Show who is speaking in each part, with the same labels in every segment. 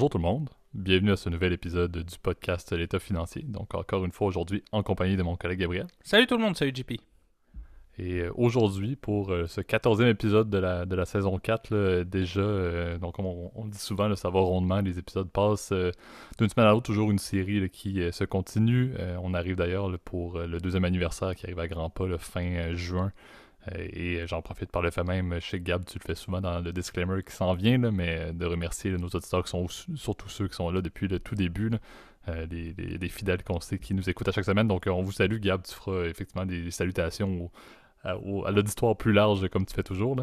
Speaker 1: Bonjour tout le monde, bienvenue à ce nouvel épisode du podcast L'État financier. Donc encore une fois aujourd'hui en compagnie de mon collègue Gabriel. Salut tout le monde, salut JP. Et euh, aujourd'hui, pour euh, ce quatorzième épisode de la, de la saison 4, déjà, euh, donc on, dit souvent, le savoir rondement, les épisodes passent d'une semaine à l'autre, toujours une série qui se continue. on arrive d'ailleurs pour le deuxième anniversaire qui arrive à grands pas le fin juin. Euh, et euh, j'en profite par le fait même, chez Gab, tu le fais souvent dans le disclaimer qui s'en vient, mais euh, de remercier nos auditeurs surtout ceux qui sont là depuis le tout début, des les, fidèles qu'on sait qui nous écoutent à chaque semaine. Donc on vous salue, Gab, tu feras effectivement des salutations à, l'auditoire plus large comme tu fais toujours.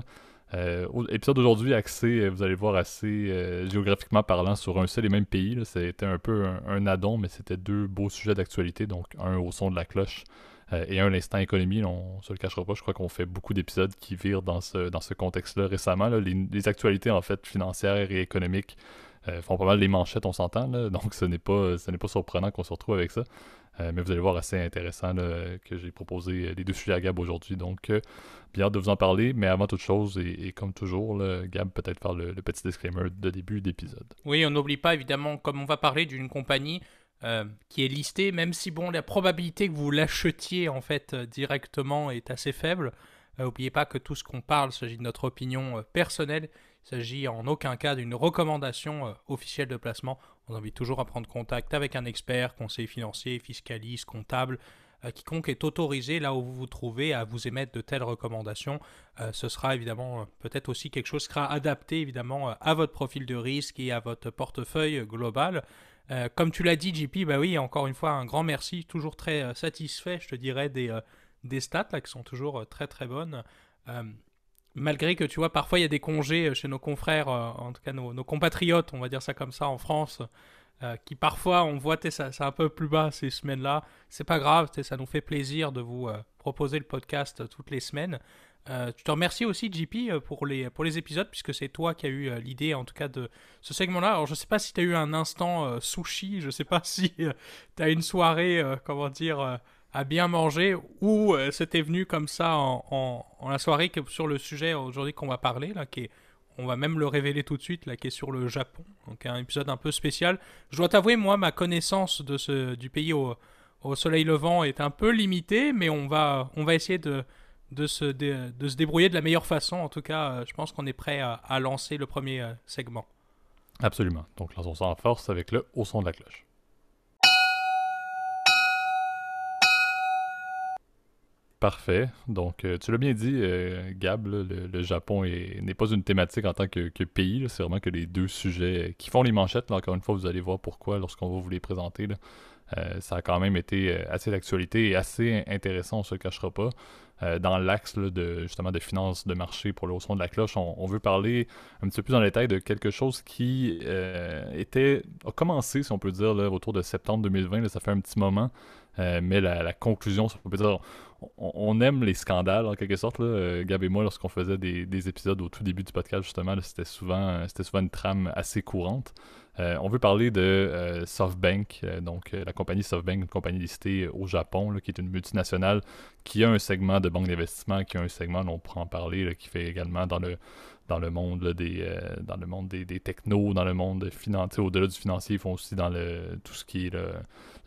Speaker 1: l'épisode d'aujourd'hui axé, vous allez voir, assez géographiquement parlant sur un seul et même pays. C'était un peu un addon, mais c'était deux beaux sujets d'actualité, donc un au son de la cloche. Euh, et un instant économie, on se le cachera pas, je crois qu'on fait beaucoup d'épisodes qui virent dans ce, dans ce contexte-là récemment. les, actualités en fait financières et économiques euh, font pas mal les manchettes, on s'entend, donc ce n'est pas, pas surprenant qu'on se retrouve avec ça. Euh, mais vous allez voir assez intéressant que j'ai proposé les deux sujets à Gab aujourd'hui. Donc, bien de vous en parler. Mais avant toute chose, et, comme toujours, Gab, peut-être faire le, petit disclaimer de début d'épisode.
Speaker 2: Oui, on n'oublie pas évidemment, comme on va parler d'une compagnie euh, qui est listé, même si bon, la probabilité que vous l'achetiez en fait euh, directement est assez faible. N'oubliez euh, pas que tout ce qu'on parle s'agit de notre opinion personnelle. Il s'agit en aucun cas d'une recommandation officielle de placement. On invite toujours à prendre contact avec un expert, conseiller financier, fiscaliste, comptable, quiconque est autorisé là où vous vous trouvez à vous émettre de telles recommandations. ce sera évidemment peut-être aussi quelque chose qui sera adapté évidemment à votre profil de risque et à votre portefeuille global. Euh, comme tu l'as dit, JP, bah oui, encore une fois, un grand merci. Toujours très euh, satisfait, je te dirais, euh, des, stats là, qui sont toujours très très bonnes. malgré que tu vois, parfois il y a des congés chez nos confrères, en tout cas nos, compatriotes, on va dire ça comme ça, en France, qui parfois on voit ça, c'est un peu plus bas ces semaines-là. C'est pas grave, ça nous fait plaisir de vous proposer le podcast toutes les semaines. Euh, je te remercie aussi, JP, euh, pour les, pour les épisodes, puisque c'est toi qui as eu euh, l'idée, en tout cas, de ce segment-là. Alors, je sais pas si tu as eu un instant euh, sushi, je sais pas si tu as une soirée, comment dire, à bien manger, ou c'était venu comme ça en, la soirée sur le sujet aujourd'hui qu'on va parler, là, qui on va même le révéler tout de suite, là, qui est sur le Japon. Donc, un épisode un peu spécial. Je dois t'avouer, moi, ma connaissance de ce, du pays au, au soleil levant est un peu limitée, mais on va, on va essayer de de se, de se débrouiller de la meilleure façon. En tout cas, euh, je pense qu'on est prêt à, lancer le premier euh, segment.
Speaker 1: Absolument. Donc, là, on en force avec le haut son de la cloche. Parfait. Donc, euh, tu l'as bien dit, Gab, le, Japon n'est pas une thématique en tant que, que pays. C'est vraiment que les deux sujets qui font les manchettes. Là, encore une fois, vous allez voir pourquoi lorsqu'on va vous les présenter. Là. Euh, ça a quand même été euh, assez d'actualité et assez intéressant, on ne se cachera pas. Euh, dans l'axe de justement des finances de marché pour le son de la cloche. On, veut parler un petit peu plus en détail de quelque chose qui était a commencé, si on peut dire, autour de septembre 2020. ça fait un petit moment. Euh, mais la, conclusion, on, aime les scandales en quelque sorte. Là. Euh, Gab et moi, lorsqu'on faisait des, épisodes au tout début du podcast, justement, c'était souvent, euh, c'était souvent une trame assez courante. on veut parler de SoftBank, donc la compagnie SoftBank, une compagnie listée au Japon, qui est une multinationale qui a un segment de banque d'investissement, qui a un segment, dont on pourra en parler, qui fait également dans le, dans le monde des euh, dans le monde des, des, technos, dans le monde financier, au-delà du financier, ils font aussi dans le tout ce qui est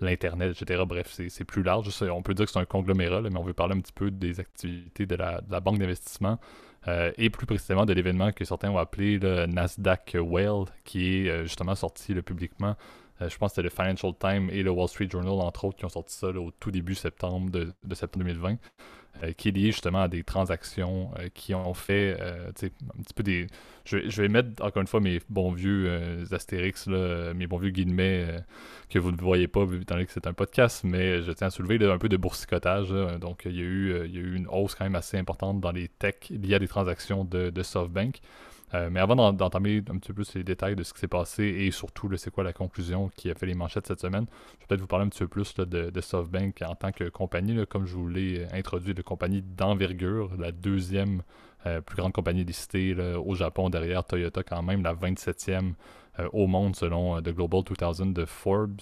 Speaker 1: l'Internet, etc. Bref, c'est plus large. On peut dire que c'est un conglomérat, mais on veut parler un petit peu des activités de la, banque d'investissement. Euh, et plus précisément de l'événement que certains ont appelé le Nasdaq Well, qui est euh, justement sorti publiquement euh, je pense que c'était le Financial Times et le Wall Street Journal, entre autres, qui ont sorti ça au tout début septembre de, septembre 2020, euh, qui est lié justement à des transactions euh, qui ont fait un petit peu des. Je, vais mettre encore une fois mes bons vieux astérix, mes bons vieux guillemets que vous ne voyez pas, étant donné que c'est un podcast, mais je tiens à soulever un peu de boursicotage. Donc, il y, a eu, une hausse quand même assez importante dans les techs liées à des transactions de SoftBank. Euh, mais avant d'entamer un petit peu plus les détails de ce qui s'est passé et surtout c'est quoi la conclusion qui a fait les manchettes cette semaine, je vais peut-être vous parler un petit peu plus de, SoftBank en tant que compagnie. comme je vous l'ai euh, introduit, la compagnie d'envergure, la deuxième euh, plus grande compagnie listée au Japon derrière Toyota quand même, la 27e au monde selon The Global 2000 de Forbes.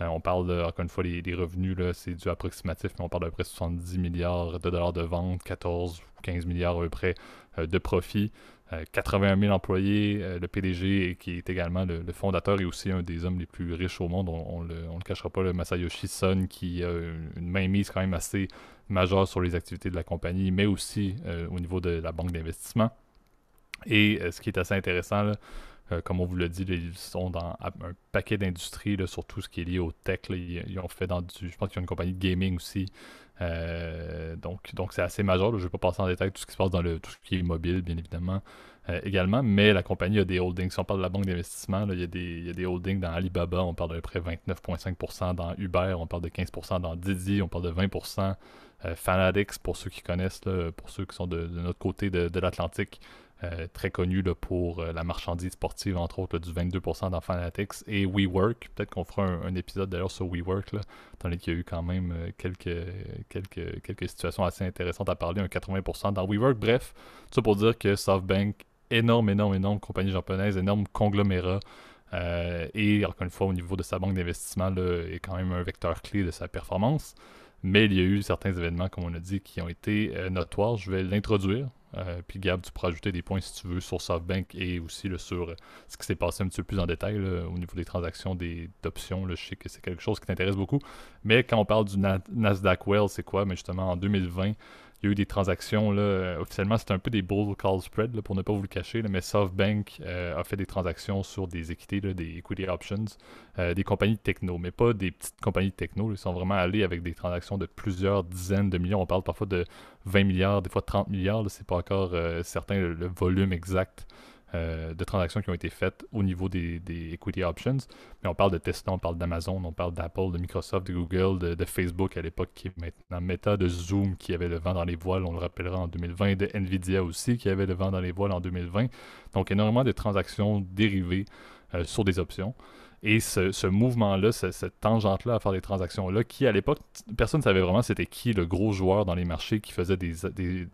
Speaker 1: on parle de, encore une fois des revenus, c'est du approximatif, mais on parle d'à près 70 milliards de dollars de vente, 14 ou 15 milliards à peu près de profit. 81 euh, 000 employés, euh, le PDG, qui est également le, fondateur et aussi un des hommes les plus riches au monde. On ne le, cachera pas, le Masayoshi Son, qui a une mainmise quand même assez majeure sur les activités de la compagnie, mais aussi euh, au niveau de la banque d'investissement. Et ce qui est assez intéressant, comme on vous l'a dit, ils sont dans un paquet d'industries surtout ce qui est lié au tech. ils, ont fait dans du. Je pense qu'ils ont une compagnie de gaming aussi. Euh, donc, donc c'est assez majeur. Je ne vais pas passer en détail tout ce qui se passe dans le tout ce qui est mobile, bien évidemment, euh, également. Mais la compagnie a des holdings. Si on parle de la banque d'investissement, il, y, a des holdings dans Alibaba, on parle de près 29,5%. Dans Uber, on parle de 15%. Dans Didi, on parle de 20%. Euh, Fanatics, pour ceux qui connaissent, pour ceux qui sont de, notre côté de l'Atlantique, euh, très connu pour euh, la marchandise sportive, entre autres, du 22% dans Fanatics et WeWork. Peut-être qu'on fera un, épisode d'ailleurs sur WeWork, dans étant donné qu'il y a eu quand même euh, quelques, quelques, quelques situations assez intéressantes à parler, un 80% dans WeWork. Bref, tout ça pour dire que SoftBank, énorme, énorme, énorme compagnie japonaise, énorme conglomérat. et encore une fois, au niveau de sa banque d'investissement, est quand même un vecteur clé de sa performance. Mais il y a eu certains événements, comme on a dit, qui ont été notoires. Je vais l'introduire euh, puis Gab, tu pourras ajouter des points si tu veux sur SoftBank et aussi sur euh, ce qui s'est passé un petit peu plus en détail au niveau des transactions des, options je sais que c'est quelque chose qui t'intéresse beaucoup. Mais quand on parle du Nasdaq Well, c'est quoi? Mais ben, justement, en 2020, il y a eu des transactions. Là, euh, officiellement, c'est un peu des bull call spread pour ne pas vous le cacher, mais SoftBank euh, a fait des transactions sur des équités, des equity options, euh, des compagnies de techno, mais pas des petites compagnies de techno. Ils sont vraiment allés avec des transactions de plusieurs dizaines de millions. On parle parfois de 20 milliards, des fois 30 milliards. C'est pas encore certain le, volume exact euh, de transactions qui ont été faites au niveau des, equity options. Mais on parle de Tesla, on parle d'Amazon, on parle d'Apple, de Microsoft, de Google, de, Facebook à l'époque qui est maintenant Meta, de Zoom qui avait le vent dans les voiles, on le rappellera en 2020, de Nvidia aussi qui avait le vent dans les voiles en 2020. Donc énormément de transactions dérivées euh, sur des options. Et ce, mouvement-là, cette tangente-là à faire des transactions-là, qui à l'époque, personne ne savait vraiment c'était qui le gros joueur dans les marchés qui faisait des,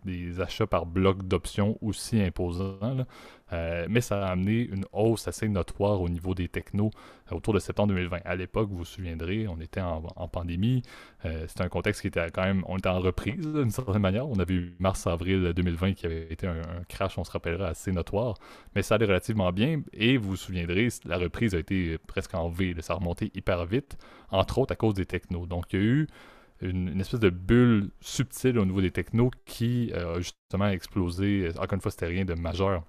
Speaker 1: des achats par bloc d'options aussi imposants. Là. Euh, mais ça a amené une hausse assez notoire au niveau des technos euh, autour de septembre 2020. À l'époque, vous vous souviendrez, on était en, pandémie. Euh, c'était un contexte qui était quand même, on était en reprise d'une certaine manière. On avait eu mars-avril 2020 qui avait été un, crash, on se rappellera, assez notoire. Mais ça allait relativement bien. Et vous vous souviendrez, la reprise a été presque en V. ça a remonté hyper vite, entre autres à cause des technos. Donc il y a eu une, espèce de bulle subtile au niveau des technos qui a justement explosé. Encore une fois, c'était rien de majeur.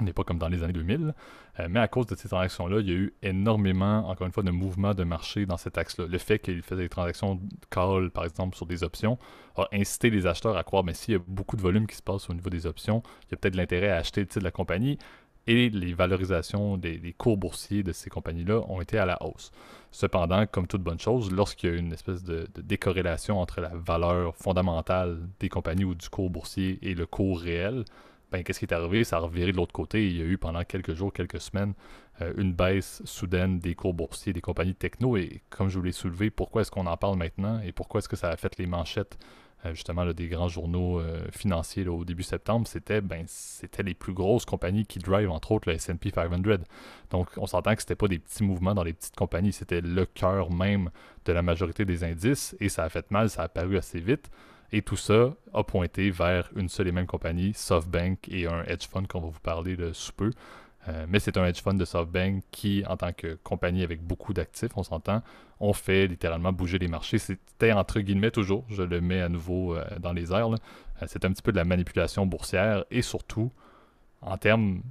Speaker 1: On n'est pas comme dans les années 2000. Euh, mais à cause de ces transactions-là, il y a eu énormément, encore une fois, de mouvements de marché dans cet axe-là. Le fait qu'il faisait des transactions call, par exemple, sur des options, a incité les acheteurs à croire, mais ben, s'il y a beaucoup de volume qui se passe au niveau des options, il y a peut-être l'intérêt à acheter le titre de la compagnie. Et les valorisations des, cours boursiers de ces compagnies-là ont été à la hausse. Cependant, comme toute bonne chose, lorsqu'il y a une espèce de décorrélation entre la valeur fondamentale des compagnies ou du cours boursier et le cours réel, ben, qu'est-ce qui est arrivé? Ça a reviré de l'autre côté. Il y a eu pendant quelques jours, quelques semaines, euh, une baisse soudaine des cours boursiers des compagnies techno. Et comme je vous l'ai soulevé, pourquoi est-ce qu'on en parle maintenant et pourquoi est-ce que ça a fait les manchettes euh, justement des grands journaux euh, financiers au début septembre, c'était ben, c'était les plus grosses compagnies qui drive entre autres le S&P 500. Donc on s'entend que ce n'était pas des petits mouvements dans les petites compagnies, c'était le cœur même de la majorité des indices et ça a fait mal, ça a paru assez vite. Et tout ça a pointé vers une seule et même compagnie, SoftBank, et un hedge fund qu'on va vous parler de sous peu. Euh, mais c'est un hedge fund de SoftBank qui, en tant que compagnie avec beaucoup d'actifs, on s'entend, ont fait littéralement bouger les marchés. C'était entre guillemets toujours, je le mets à nouveau euh, dans les airs, euh, c'est un petit peu de la manipulation boursière et surtout en termes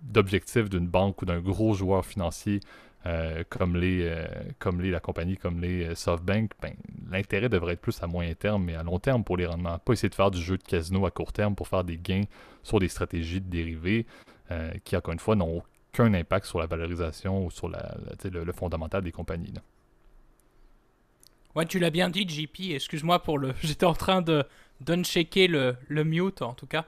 Speaker 1: d'objectifs d'une banque ou d'un gros joueur financier euh, comme, les, euh, comme les la compagnie, comme les euh, SoftBank, ben, l'intérêt devrait être plus à moyen terme mais à long terme pour les rendements. Pas essayer de faire du jeu de casino à court terme pour faire des gains sur des stratégies de dérivés qui, encore une fois, n'ont aucun impact sur la valorisation ou sur la, le, fondamental des compagnies.
Speaker 2: Ouais, tu l'as bien dit, JP. Excuse-moi pour le. J'étais en train de d'unchecker le, le mute, en tout cas.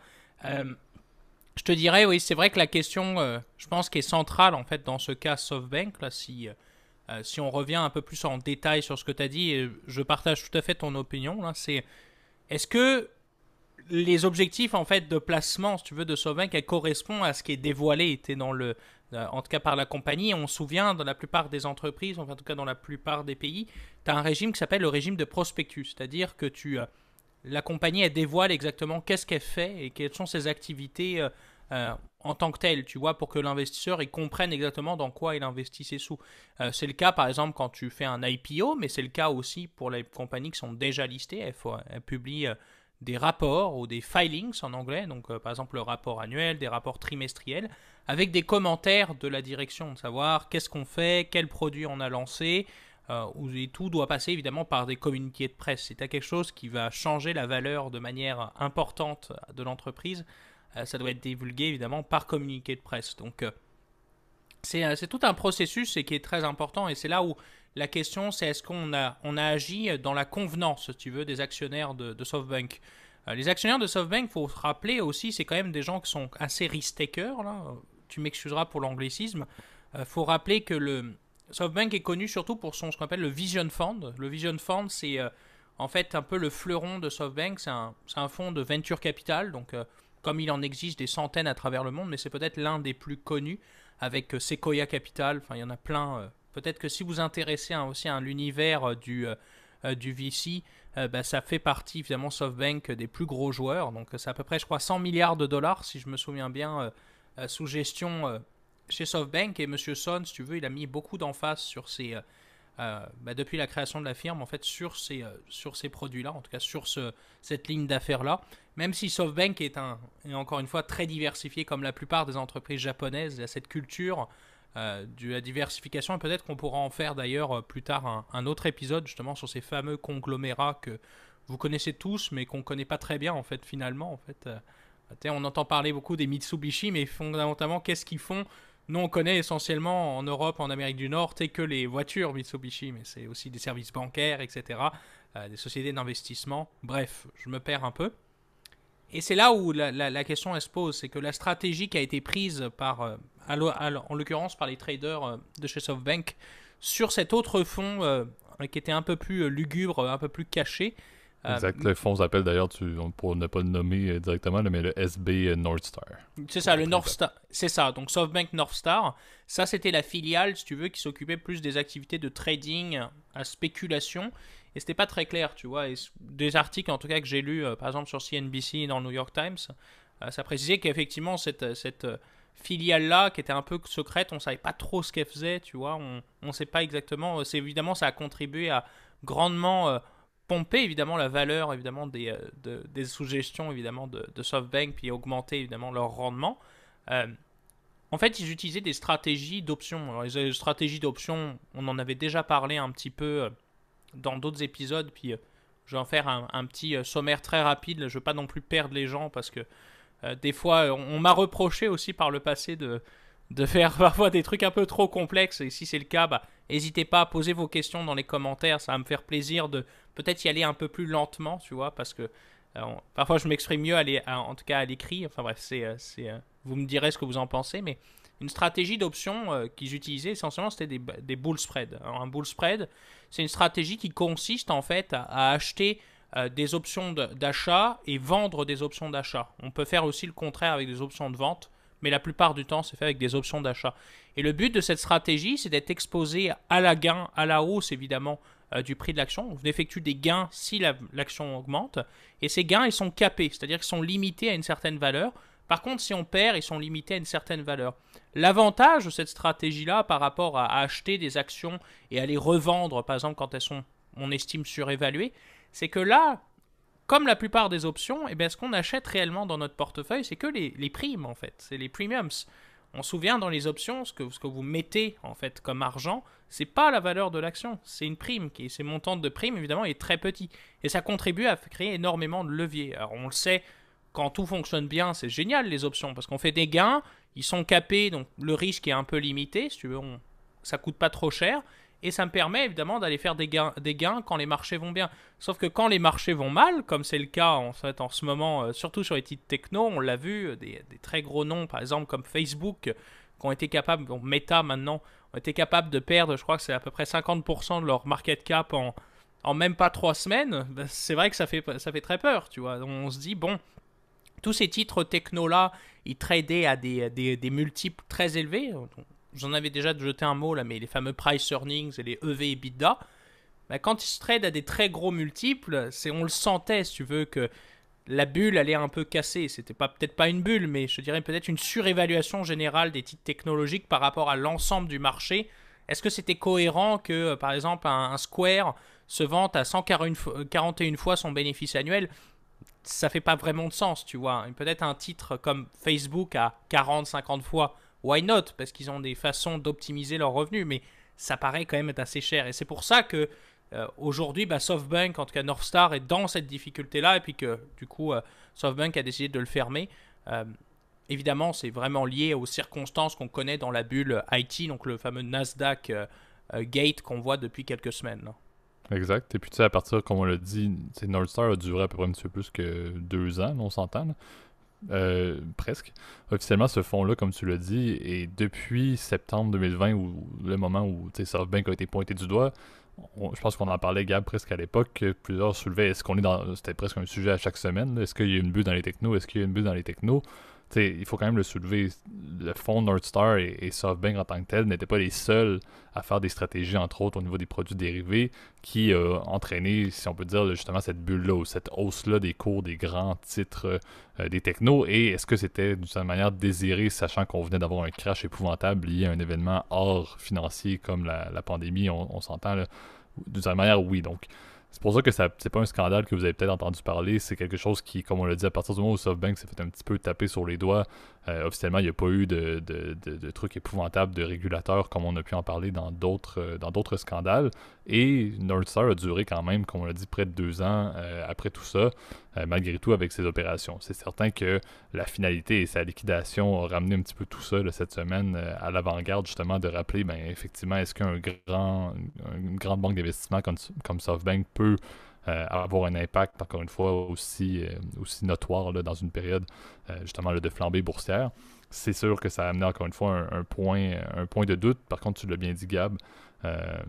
Speaker 2: Je te dirais, oui, c'est vrai que la question, euh, je pense, qui est centrale en fait dans ce cas SoftBank, là, si, euh, euh, si on revient un peu plus en détail sur ce que tu as dit, je partage tout à fait ton opinion, là, c'est est-ce que les objectifs en fait de placement, si tu veux, de SoftBank, elles correspondent à ce qui est dévoilé, était dans le, en tout cas par la compagnie. On se souvient, dans la plupart des entreprises, enfin, en tout cas dans la plupart des pays, tu as un régime qui s'appelle le régime de prospectus, c'est-à-dire que tu, la compagnie elle dévoile exactement qu'est-ce qu'elle fait et quelles sont ses activités euh, euh, en tant que telles, tu vois, pour que l'investisseur il comprenne exactement dans quoi il investit ses sous. Euh, c'est le cas par exemple quand tu fais un IPO, mais c'est le cas aussi pour les compagnies qui sont déjà listées. Elles, publient des rapports ou des filings en anglais, donc par exemple le rapport annuel, des rapports trimestriels, avec des commentaires de la direction, de savoir qu'est-ce qu'on fait, quels produits on a lancé, euh, et tout doit passer évidemment par des communiqués de presse. C'est quelque chose qui va changer la valeur de manière importante de l'entreprise. Euh, ça doit être divulgué évidemment par communiqué de presse. Donc euh, euh, c'est tout un processus et qui est très important. Et c'est là où la question c'est est-ce qu'on a, on a agi dans la convenance, si tu veux, des actionnaires de, SoftBank les actionnaires de SoftBank, faut se rappeler aussi, c'est quand même des gens qui sont assez risk takers. Tu m'excuseras pour l'anglicisme. Il faut rappeler que le, SoftBank est connu surtout pour son, ce qu'on appelle le Vision Fund. Le Vision Fund, c'est euh, en fait un peu le fleuron de SoftBank. C'est un, fonds de venture capital, donc euh, comme il en existe des centaines à travers le monde, mais c'est peut-être l'un des plus connus avec euh, Sequoia Capital. Enfin, il y en a plein. peut-être que si vous intéressez hein, aussi à l'univers du, du VC, bah, ça fait partie évidemment SoftBank des plus gros joueurs. Donc c'est à peu près, je crois, 100 milliards de dollars, si je me souviens bien, sous gestion chez SoftBank et monsieur Son, si tu veux, il a mis beaucoup d'emphase sur ces. Euh, euh, ben, depuis la création de la firme, en fait, sur ces, euh, sur ces produits-là, en tout cas sur ce, cette ligne d'affaires-là. Même si SoftBank est, un, est encore une fois très diversifié, comme la plupart des entreprises japonaises, il y a cette culture euh, de la diversification, peut-être qu'on pourra en faire d'ailleurs plus tard un, autre épisode, justement, sur ces fameux conglomérats que vous connaissez tous, mais qu'on ne connaît pas très bien, en fait, finalement. En fait, on entend parler beaucoup des Mitsubishi, mais fondamentalement, qu'est-ce qu'ils font nous, on connaît essentiellement en Europe, en Amérique du Nord, t'es que les voitures Mitsubishi, mais c'est aussi des services bancaires, etc., euh, des sociétés d'investissement. Bref, je me perds un peu. Et c'est là où la, question se pose, c'est que la stratégie qui a été prise par, euh, en l'occurrence par les traders euh, de chez Bank sur cet autre fonds qui était un peu plus lugubre, un peu plus caché, Exact. Euh, le
Speaker 1: fonds s'appelle d'ailleurs, pour ne pas le nommer euh, directement, mais le SB euh, Northstar.
Speaker 2: C'est ça, le Northstar. C'est ça. Donc SoftBank Northstar, ça c'était la filiale, si tu veux, qui s'occupait plus des activités de trading à spéculation. Et c'était pas très clair, tu vois. des articles, en tout cas, que j'ai lus, par exemple, sur CNBC dans le New York Times, ça précisait qu'effectivement, cette, filiale-là, qui était un peu secrète, on savait pas trop ce qu'elle faisait, tu vois. On ne sait pas exactement. C'est évidemment, ça a contribué à grandement pomper évidemment la valeur évidemment des, euh, des suggestions évidemment de, de, SoftBank puis augmenter évidemment leur rendement. Euh, en fait, ils utilisaient des stratégies d'options. les stratégies d'options, on en avait déjà parlé un petit peu euh, dans d'autres épisodes. Puis je vais en faire un, un petit sommaire très rapide. Je veux pas non plus perdre les gens parce que des fois, on, m'a reproché aussi par le passé de, de faire parfois des trucs un peu trop complexes. Et si c'est le cas, bah, N'hésitez pas à poser vos questions dans les commentaires, ça va me faire plaisir de peut-être y aller un peu plus lentement, tu vois, parce que euh, parfois je m'exprime mieux à en tout cas à l'écrit. Enfin bref, euh, euh, vous me direz ce que vous en pensez, mais une stratégie d'option qu'ils utilisaient essentiellement, c'était des, bull spreads. un bull spread, c'est une stratégie qui consiste en fait à, acheter des options d'achat et vendre des options d'achat. On peut faire aussi le contraire avec des options de vente mais la plupart du temps, c'est fait avec des options d'achat. Et le but de cette stratégie, c'est d'être exposé à la gain, à la hausse évidemment euh, du prix de l'action. On effectue des gains si l'action augmente, et ces gains, ils sont capés, c'est-à-dire qu'ils sont limités à une certaine valeur. Par contre, si on perd, ils sont limités à une certaine valeur. L'avantage de cette stratégie-là par rapport à, à acheter des actions et à les revendre, par exemple, quand elles sont, on estime, surévaluées, c'est que là, comme la plupart des options, et eh bien, ce qu'on achète réellement dans notre portefeuille, c'est que les, primes, en fait. C'est les premiums. On se souvient dans les options, ce que, ce que vous mettez, en fait, comme argent, c'est pas la valeur de l'action. C'est une prime. Qui, ces montants de prime évidemment, est très petit. Et ça contribue à créer énormément de levier. Alors, on le sait, quand tout fonctionne bien, c'est génial, les options, parce qu'on fait des gains, ils sont capés, donc le risque est un peu limité, si tu veux, ça coûte pas trop cher. Et ça me permet évidemment d'aller faire des gains, quand les marchés vont bien. Sauf que quand les marchés vont mal, comme c'est le cas en, fait, en ce moment, euh, surtout sur les titres techno, on l'a vu, euh, des, très gros noms, par exemple comme Facebook, qui ont été capables, donc Meta maintenant, ont été capables de perdre, je crois que c'est à peu près 50% de leur market cap en, en même pas trois semaines. Bah, c'est vrai que ça fait, ça fait très peur, tu vois. On se dit, bon, tous ces titres techno-là, ils tradaient à des, des multiples très élevés j'en avais déjà jeté un mot là, mais les fameux price earnings et les EV et EBITDA, bah, quand ils se trade à des très gros multiples, c'est on le sentait, si tu veux, que la bulle allait un peu casser. C'était pas peut-être pas une bulle, mais je dirais peut-être une surévaluation générale des titres technologiques par rapport à l'ensemble du marché. Est-ce que c'était cohérent que, euh, par exemple, un, Square se vante à 141 euh, fois son bénéfice annuel Ça fait pas vraiment de sens, tu vois. Peut-être un titre comme Facebook à 40-50 fois why not Parce qu'ils ont des façons d'optimiser leurs revenus, mais ça paraît quand même être assez cher. Et c'est pour ça que euh, aujourd'hui, bah, SoftBank, en tout cas Northstar, est dans cette difficulté-là, et puis que du coup, euh, SoftBank a décidé de le fermer. Euh, évidemment, c'est vraiment lié aux circonstances qu'on connaît dans la bulle IT, donc le fameux Nasdaq Gate qu'on voit depuis quelques semaines.
Speaker 1: Hein. Exact. Et puis, tu sais, à partir, comme on l'a dit, Northstar a duré à peu près un plus que deux ans, on s'entend. Euh, presque, officiellement ce fonds-là, comme tu l'as dit, et depuis septembre 2020, ou le moment où SoftBank a été pointé du doigt, je pense qu'on en parlait, Gab, presque à l'époque, plusieurs soulevaient, est-ce qu'on est dans, c'était presque un sujet à chaque semaine, est-ce qu'il y a une bulle dans les technos, est-ce qu'il y a une bulle dans les technos il faut quand même le soulever. Le fonds Nordstar et, et SoftBank en tant que tel n'étaient pas les seuls à faire des stratégies, entre autres au niveau des produits dérivés, qui euh, entraîné, si on peut dire, justement cette bulle-là cette hausse-là des cours des grands titres euh, des technos. Et est-ce que c'était d'une certaine manière désiré, sachant qu'on venait d'avoir un crash épouvantable lié à un événement hors financier comme la, pandémie, on, on s'entend, d'une certaine manière, oui. Donc, c'est pour ça que ça, c'est pas un scandale que vous avez peut-être entendu parler. C'est quelque chose qui, comme on l'a dit, à partir du moment où SoftBank s'est fait un petit peu taper sur les doigts, euh, officiellement, il n'y a pas eu de, de trucs épouvantables de régulateurs comme on a pu en parler euh, dans d'autres, scandales. Et Northstar a duré quand même, comme on l'a dit, près de deux ans euh, après tout ça. Euh, malgré tout avec ses opérations. C'est certain que la finalité et sa liquidation ont ramené un petit peu tout ça cette semaine euh, à l'avant-garde justement de rappeler ben, effectivement est-ce qu'un grand, une grande banque d'investissement comme, comme SoftBank peut euh, avoir un impact encore une fois aussi, aussi notoire dans une période justement de flambée boursière. C'est sûr que ça a amené encore une fois un, point, un point de doute. Par contre, tu l'as bien dit Gab,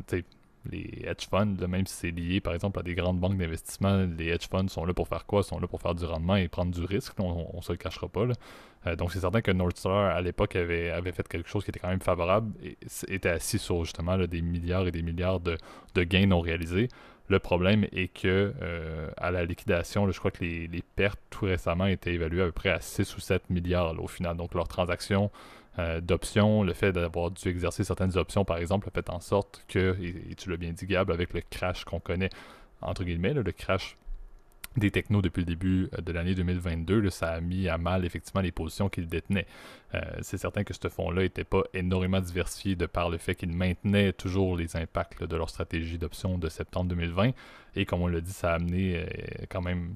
Speaker 1: tu les hedge funds, même si c'est lié par exemple à des grandes banques d'investissement, les hedge funds sont là pour faire quoi? Ils sont là pour faire du rendement et prendre du risque, on, ne se le cachera pas. Euh, donc c'est certain que Northstar à l'époque avait, fait quelque chose qui était quand même favorable et était assis sur justement des milliards et des milliards de, gains non réalisés. Le problème est que euh, à la liquidation, je crois que les, les, pertes tout récemment étaient évaluées à peu près à 6 ou 7 milliards au final. Donc leurs transactions euh, d'options, le fait d'avoir dû exercer certaines options, par exemple, a fait en sorte que, et, tu l'as bien dit, Gab, avec le crash qu'on connaît, entre guillemets, le crash des technos depuis le début euh, de l'année 2022, ça a mis à mal effectivement les positions qu'ils détenaient. Euh, c'est certain que ce fonds-là n'était pas énormément diversifié de par le fait qu'il maintenait toujours les impacts de leur stratégie d'options de septembre 2020. Et comme on l'a dit, ça a amené quand même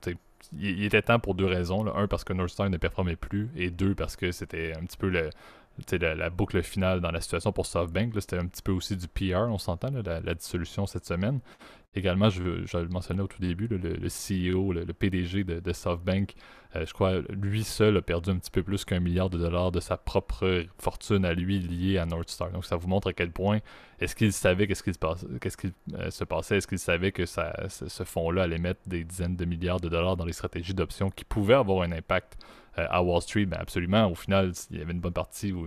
Speaker 1: il, était temps pour deux raisons. Un, parce que Northstar ne performait plus, et deux, parce que c'était un petit peu le, la, la, boucle finale dans la situation pour SoftBank. C'était un petit peu aussi du PR, on s'entend, la, dissolution cette semaine. Également, je, je le mentionnais au tout début, le, CEO, le, e PDG de, SoftBank, euh, je crois, lui seul a perdu un petit peu plus qu'un milliard de dollars de sa propre fortune à lui liée à Northstar. Donc, ça vous montre à quel point est-ce qu'il savait qu'est-ce qui euh, se, passait, est-ce qu'il savait que ça, ce fonds-là allait mettre des dizaines de milliards de dollars dans les stratégies d'options qui pouvaient avoir un impact euh, à Wall Street, ben, absolument. Au final, il y avait une bonne partie ou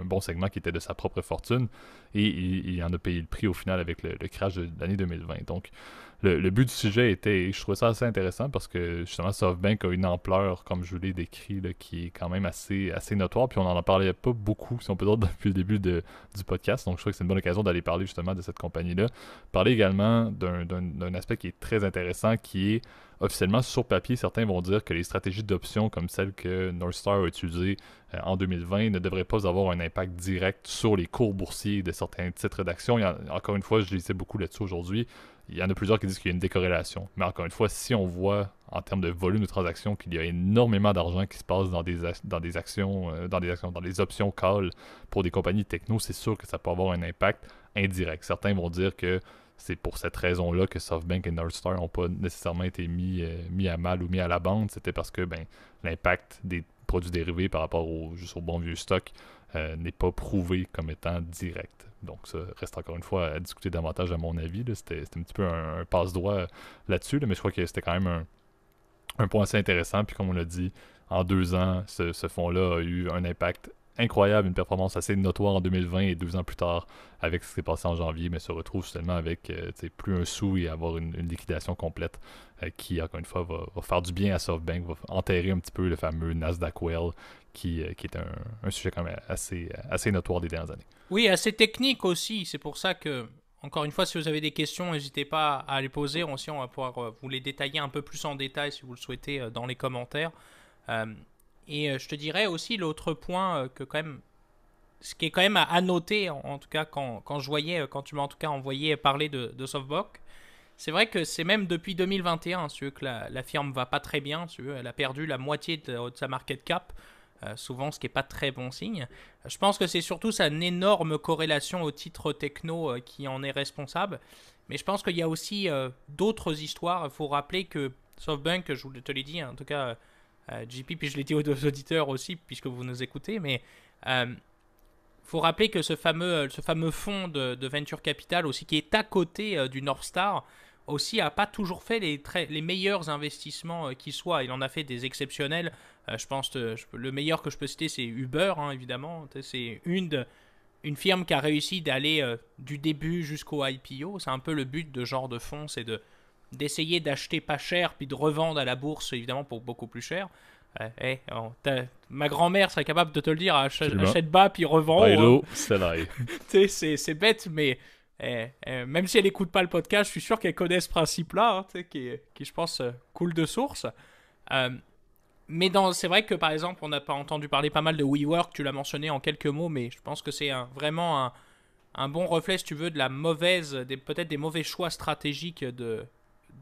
Speaker 1: un, bon segment qui était de sa propre fortune et il, en a payé le prix au final avec le, le crash de l'année 2020. Donc, le, but du sujet était, je trouvais ça assez intéressant parce que justement SoftBank a une ampleur, comme je vous l'ai décrit, là, qui est quand même assez, assez notoire. Puis on n'en parlait pas beaucoup, si on peut dire, depuis le début du podcast. Donc je trouve que c'est une bonne occasion d'aller parler justement de cette compagnie-là. Parler également d'un aspect qui est très intéressant qui est officiellement sur papier, certains vont dire que les stratégies d'options comme celle que Northstar a utilisées euh, en 2020 ne devraient pas avoir un impact direct sur les cours boursiers de certains titres d'action. Encore une fois, je lisais beaucoup là-dessus aujourd'hui il y en a plusieurs qui disent qu'il y a une décorrélation. Mais encore une fois, si on voit en termes de volume de transactions qu'il y a énormément d'argent qui se passe dans des, dans des actions, euh, dans des actions, dans des options call pour des compagnies techno, c'est sûr que ça peut avoir un impact indirect. Certains vont dire que c'est pour cette raison-là que SoftBank et Northstar n'ont pas nécessairement été mis, euh, mis à mal ou mis à la bande. C'était parce que ben, l'impact des produits dérivés par rapport au, juste au bon vieux stock euh, n'est pas prouvé comme étant direct. Donc, ça reste encore une fois à discuter davantage, à mon avis. C'était un petit peu un, passe-droit là-dessus, mais je crois que c'était quand même un, point assez intéressant. Puis, comme on l'a dit, en deux ans, ce, ce fonds-là a eu un impact incroyable, une performance assez notoire en 2020 et deux ans plus tard, avec ce qui s'est passé en janvier, mais se retrouve seulement avec euh, plus un sou et avoir une, liquidation complète euh, qui, encore une fois, va, faire du bien à SoftBank, va enterrer un petit peu le fameux Nasdaq Well, qui, euh, qui est un, sujet quand même assez, assez notoire des dernières années.
Speaker 2: Oui, assez technique aussi, c'est pour ça que... Encore une fois, si vous avez des questions, n'hésitez pas à les poser. Aussi, on va pouvoir vous les détailler un peu plus en détail si vous le souhaitez dans les commentaires. Et euh, je te dirais aussi l'autre point euh, que quand même, ce qui est quand même à, noter, en, tout cas quand, quand, je voyais, euh, quand tu m'as en tout cas envoyé parler de, de c'est vrai que c'est même depuis 2021, si que la, la, firme va pas très bien, tu elle a perdu la moitié de, sa market cap, souvent ce qui est pas très bon signe. Je pense que c'est surtout sa énorme corrélation au titre techno qui en est responsable, mais je pense qu'il y a aussi d'autres histoires. Il faut rappeler que SoftBank, je te l'ai dit, en tout cas euh, JP, puis je l'ai dit aux auditeurs aussi, puisque vous nous écoutez, mais euh, faut rappeler que ce fameux, ce fameux fonds de, Venture Capital aussi, qui est à côté euh, du North Star, aussi a pas toujours fait les, meilleurs investissements qui soient. Il en a fait des exceptionnels. je pense que le meilleur que je peux citer, c'est Uber, hein, évidemment. C'est une, une firme qui a réussi d'aller du début jusqu'au IPO. C'est un peu le but de genre de fonds, c'est de d'essayer d'acheter pas cher puis de revendre à la bourse évidemment pour beaucoup plus cher. Eh, eh, ma grand-mère serait capable de te le dire, achète, bas puis revends. Bah, hein. c'est bête, mais eh, même si elle n'écoute pas le podcast, je suis sûr qu'elle connaît ce principe-là, hein, qui, qui, je pense euh, coule de source. Euh, mais c'est vrai que par exemple, on n'a pas entendu parler pas mal de WeWork, tu l'as mentionné en quelques mots, mais je pense que c'est vraiment un, un, bon reflet, si tu veux, de la mauvaise, peut-être des mauvais choix stratégiques de,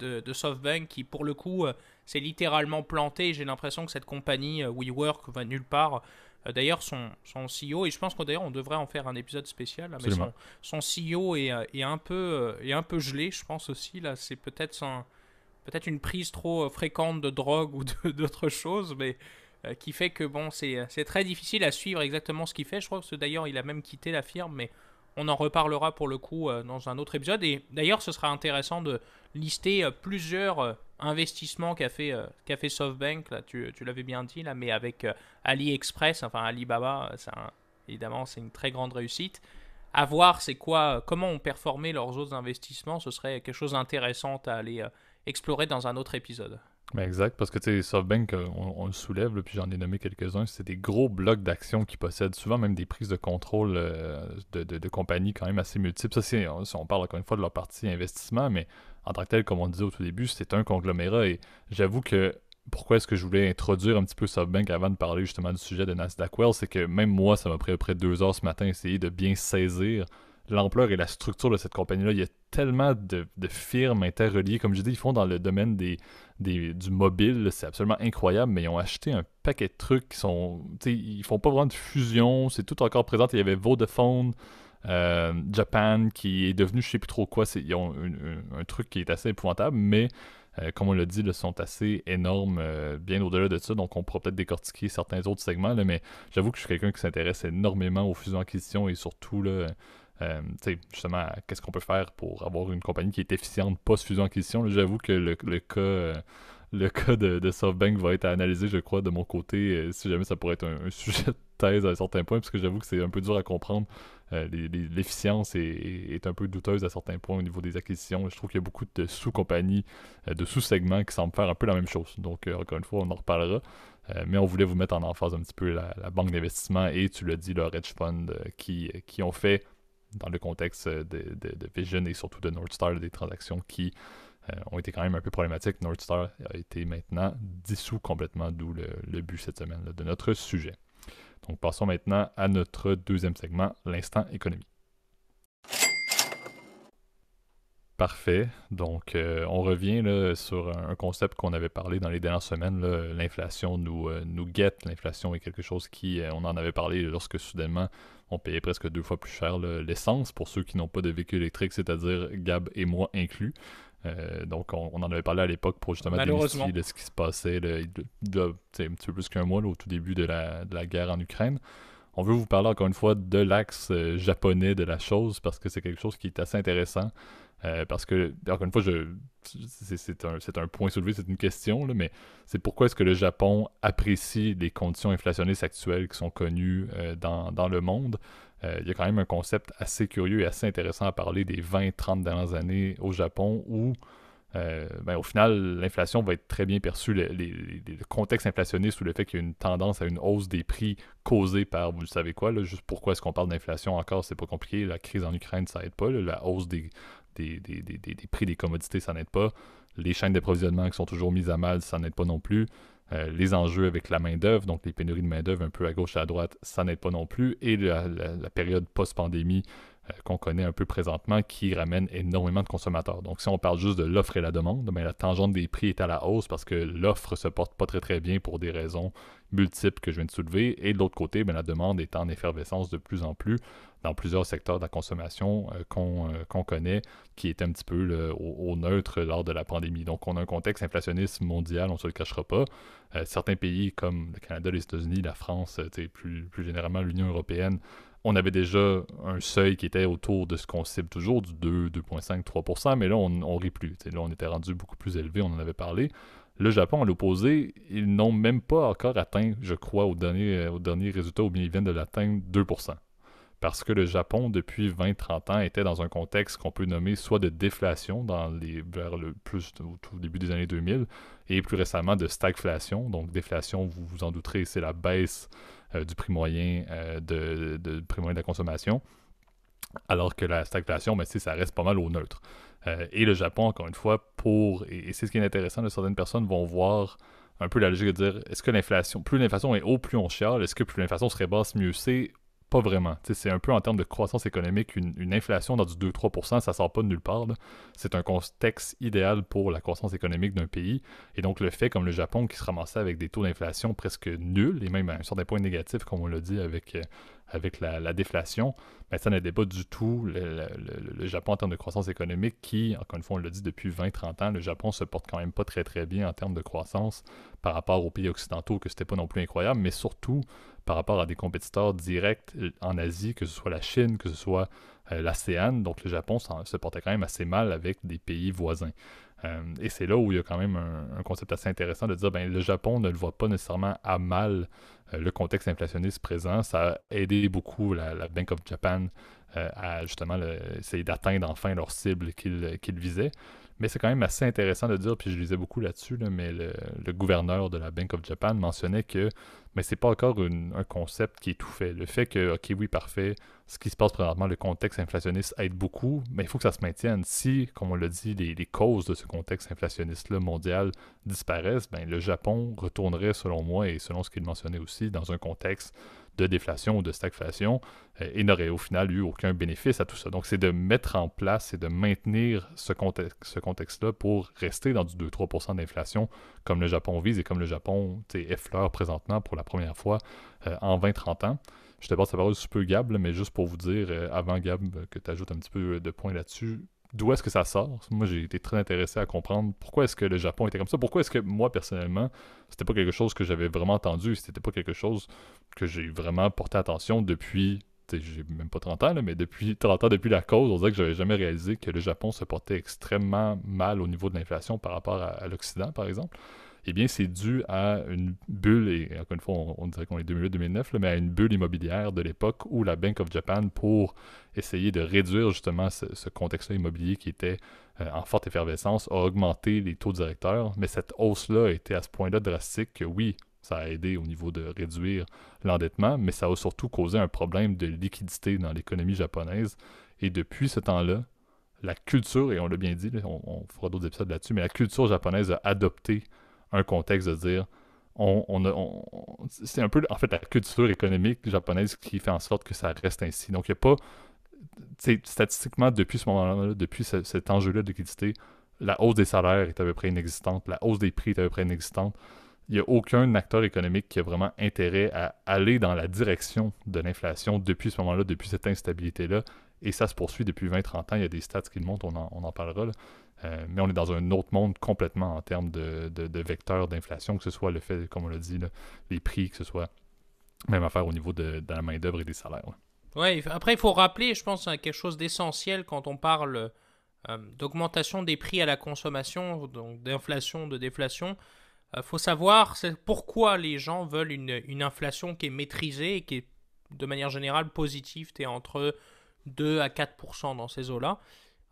Speaker 2: de, SoftBank qui, pour le coup, euh, s'est littéralement planté. J'ai l'impression que cette compagnie euh, WeWork va nulle part. Euh, d'ailleurs, son, son CEO, et je pense qu'on d'ailleurs on devrait en faire un épisode spécial, hein, mais son, son, CEO est, un peu, est un peu gelé, je pense aussi. Là, c'est peut-être peut-être une prise trop fréquente de drogue ou d'autres choses, mais qui fait que bon, c'est très difficile à suivre exactement ce qu'il fait. Je crois que d'ailleurs, il a même quitté la firme, mais on en reparlera pour le coup euh, dans un autre épisode. Et d'ailleurs, ce sera intéressant de lister euh, plusieurs euh, investissements qu'a fait, fait, SoftBank. Là, tu, l'avais bien dit, là, mais avec AliExpress, enfin Alibaba, évidemment, c'est une très grande réussite. À voir c'est quoi, comment ont performé leurs autres investissements, ce serait quelque chose d'intéressant à aller explorer dans un autre épisode
Speaker 1: mais ben, exact, parce que tu sais, SoftBank, euh, on, on, le soulève, puis j'en ai nommé quelques-uns, c'est des gros blocs d'actions qui possèdent souvent même des prises de contrôle euh, de, de, compagnies quand même assez multiples. Ça, c'est, on, parle encore une fois de leur partie investissement, mais en tant que tel, comme on disait au tout début, c'est un conglomérat et j'avoue que pourquoi est-ce que je voulais introduire un petit peu SoftBank avant de parler justement du sujet de Nasdaq Wells, c'est que même moi, ça m'a pris à peu près deux heures ce matin essayer de bien saisir l'ampleur et la structure de cette compagnie-là. Il y a tellement de, firmes interreliées. Comme je dis, ils font dans le domaine des, du mobile. C'est absolument incroyable, mais ils ont acheté un paquet de trucs qui sont. Ils font pas vraiment de fusion. C'est tout encore présent. Il y avait Vodafone. Euh, Japan qui est devenu je sais plus trop quoi, ils ont un, truc qui est assez épouvantable, mais euh, comme on l'a dit, le sont assez énormes, euh, bien au-delà de ça. Donc, on pourra peut-être décortiquer certains autres segments, mais j'avoue que je suis quelqu'un qui s'intéresse énormément aux fusions acquisitions et surtout là, euh, justement, qu'est-ce qu'on peut faire pour avoir une compagnie qui est efficiente post-fusion-acquisition? J'avoue que le, cas, le cas euh, de, SoftBank va être analysé, je crois, de mon côté, euh, si jamais ça pourrait être un, sujet de thèse à certains points, parce que j'avoue que c'est un peu dur à comprendre. L'efficience est, un peu douteuse à certains points au niveau des acquisitions. Je trouve qu'il y a beaucoup de sous-compagnies, de sous-segments qui semblent faire un peu la même chose. Donc, encore une fois, on en reparlera mais on voulait vous mettre en emphase un petit peu la, banque d'investissement et tu l'as dit, le hedge fund qui, qui ont fait dans le contexte euh, de, de, Vision et surtout de Nordstar des transactions qui euh, ont été quand même un peu problématiques. Nordstar a été maintenant dissous complètement, d'où le, but cette semaine de notre sujet. Donc passons maintenant à notre deuxième segment, l'instant économie. Parfait. Donc, euh, on revient là, sur un concept qu'on avait parlé dans les dernières semaines. L'inflation nous, nous guette. L'inflation est quelque chose qui, on en avait parlé lorsque soudainement on payait presque deux fois plus cher l'essence pour ceux qui n'ont pas de véhicule électrique, c'est-à-dire Gab et moi inclus. Euh, donc, on, en avait parlé à l'époque pour justement démystifier de ce qui se passait le, un petit peu plus qu'un mois au tout début de la, guerre en Ukraine. On veut vous parler encore une fois de l'axe euh, japonais de la chose parce que c'est quelque chose qui est assez intéressant. Euh, parce que, encore une fois, c'est un, point soulevé, c'est une question, là, mais c'est pourquoi est-ce que le Japon apprécie les conditions inflationnistes actuelles qui sont connues euh, dans, le monde. Euh, il y a quand même un concept assez curieux et assez intéressant à parler des 20-30 dernières années au Japon où, ben, au final, l'inflation va être très bien perçue. Le, les, contexte inflationniste ou le fait qu'il y a une tendance à une hausse des prix causée par, vous savez quoi, là, juste pourquoi est-ce qu'on parle d'inflation encore, c'est pas compliqué. La crise en Ukraine, ça aide pas. la hausse des des, des, des, des, prix des commodités, ça n'aide pas. Les chaînes d'approvisionnement qui sont toujours mises à mal, ça n'aide pas non plus. Euh, les enjeux avec la main-d'œuvre, donc les pénuries de main-d'œuvre un peu à gauche et à droite, ça n'aide pas non plus. Et la période post-pandémie euh, qu'on connaît un peu présentement qui ramène énormément de consommateurs. Donc, si on parle juste de l'offre et la demande, ben, la tangente des prix est à la hausse parce que l'offre se porte pas très très bien pour des raisons multiples que je viens de soulever. Et de l'autre côté, ben, la demande est en effervescence de plus en plus dans plusieurs secteurs de la consommation euh, euh, qu'on connaît, qui est un petit peu au, neutre lors de la pandémie. Donc, on a un contexte inflationniste mondial, on ne se le cachera pas. certains pays comme le Canada, les États-Unis, la France, plus, plus généralement l'Union européenne, on avait déjà un seuil qui était autour de ce qu'on cible toujours, du 2, 2,5, 3 mais là, on ne rit plus. là, on était rendu beaucoup plus élevé, on en avait parlé. Le Japon, à l'opposé, ils n'ont même pas encore atteint, je crois, au dernier, euh, au dernier résultat, au bien ils viennent de l'atteindre 2 parce que le Japon, depuis 20-30 ans, était dans un contexte qu'on peut nommer soit de déflation dans les, vers le plus au tout début des années 2000 et plus récemment de stagflation. Donc déflation, vous vous en douterez, c'est la baisse euh, du prix moyen euh, de, prix moyen de la consommation. Alors que la stagflation, ben, ça reste pas mal au neutre. Euh, et le Japon, encore une fois, pour. Et, c'est ce qui est intéressant, de certaines personnes vont voir un peu la logique de dire est-ce que l'inflation, plus l'inflation est haut, plus on chiale, est-ce que plus l'inflation serait basse, mieux c'est pas vraiment. C'est un peu en termes de croissance économique, une, inflation dans du 2-3 ça sort pas de nulle part. C'est un contexte idéal pour la croissance économique d'un pays. Et donc, le fait, comme le Japon, qui se ramassait avec des taux d'inflation presque nuls, et même sur des points négatifs, comme on l'a dit avec euh, avec la, déflation, ben, ça n'aidait pas du tout le, Japon en termes de croissance économique, qui, encore une fois, on l'a dit depuis 20-30 ans, le Japon se porte quand même pas très très bien en termes de croissance par rapport aux pays occidentaux, que c'était pas non plus incroyable, mais surtout par rapport à des compétiteurs directs euh, en Asie, que ce soit la Chine, que ce soit euh, l'ASEAN. Donc le Japon se portait quand même assez mal avec des pays voisins. Euh, et c'est là où il y a quand même un, concept assez intéressant de dire ben, le Japon ne le voit pas nécessairement à mal euh, le contexte inflationniste présent, ça a aidé beaucoup la, Bank of Japan euh, à justement essayer d'atteindre enfin leur cible qu'ils visait visaient. Mais c'est quand même assez intéressant de dire, puis je lisais beaucoup là-dessus, mais le, gouverneur de la Bank of Japan mentionnait que mais c'est pas encore un concept qui est tout fait. Le fait que, OK, oui, parfait, ce qui se passe présentement, le contexte inflationniste aide beaucoup, mais il faut que ça se maintienne. Si, comme on l'a dit, les, causes de ce contexte inflationniste-là mondial disparaissent, ben, le Japon retournerait, selon moi, et selon ce qu'il mentionnait aussi, dans un contexte de déflation ou de stagflation euh, et n'aurait au final eu aucun bénéfice à tout ça. Donc, c'est de mettre en place et de maintenir ce, contexte, ce contexte-là pour rester dans du 2-3 d'inflation comme le Japon vise et comme le Japon effleure présentement pour la première fois euh, en 20-30 ans. Je te passe la parole un peu, Gab, mais juste pour vous dire, euh, avant Gab, que tu ajoutes un petit peu de points là-dessus, d'où est-ce que ça sort. Moi, j'ai été très intéressé à comprendre pourquoi est-ce que le Japon était comme ça. Pourquoi est-ce que moi, personnellement, c'était pas quelque chose que j'avais vraiment entendu, c'était pas quelque chose que j'ai vraiment porté attention depuis. J'ai même pas 30 ans, là, mais depuis 30 ans, depuis la cause, on dirait que j'avais jamais réalisé que le Japon se portait extrêmement mal au niveau de l'inflation par rapport à l'Occident, par exemple eh bien, c'est dû à une bulle, et encore une fois, on, dirait qu'on est 2008-2009, mais à une bulle immobilière de l'époque où la Bank of Japan, pour essayer de réduire justement ce, contexte-là immobilier qui était euh, en forte effervescence, a augmenté les taux directeurs. Mais cette hausse-là a été à ce point-là drastique que oui, ça a aidé au niveau de réduire l'endettement, mais ça a surtout causé un problème de liquidité dans l'économie japonaise. Et depuis ce temps-là, la culture, et on l'a bien dit, on, on fera d'autres épisodes là-dessus, mais la culture japonaise a adopté un contexte de dire on, on, c'est un peu en fait la culture économique japonaise qui fait en sorte que ça reste ainsi. Donc il n'y a pas statistiquement depuis ce moment-là, depuis cet enjeu-là de liquidité, la hausse des salaires est à peu près inexistante, la hausse des prix est à peu près inexistante. Il n'y a aucun acteur économique qui a vraiment intérêt à aller dans la direction de l'inflation depuis ce moment-là, depuis cette instabilité-là, et ça se poursuit depuis 20-30 ans. Il y a des stats qui le montrent, on en, on en parlera. Euh, mais on est dans un autre monde complètement en termes de, de, vecteurs d'inflation, que ce soit le fait, comme on l'a dit, là, les prix, que ce soit même affaire au niveau de, la main-d'œuvre et des salaires.
Speaker 2: Oui, après, il faut rappeler, je pense, hein, quelque chose d'essentiel quand on parle euh, d'augmentation des prix à la consommation, donc d'inflation, de déflation. Il euh, faut savoir pourquoi les gens veulent une, une, inflation qui est maîtrisée et qui est de manière générale positive. Tu es entre 2 à 4% dans ces eaux-là.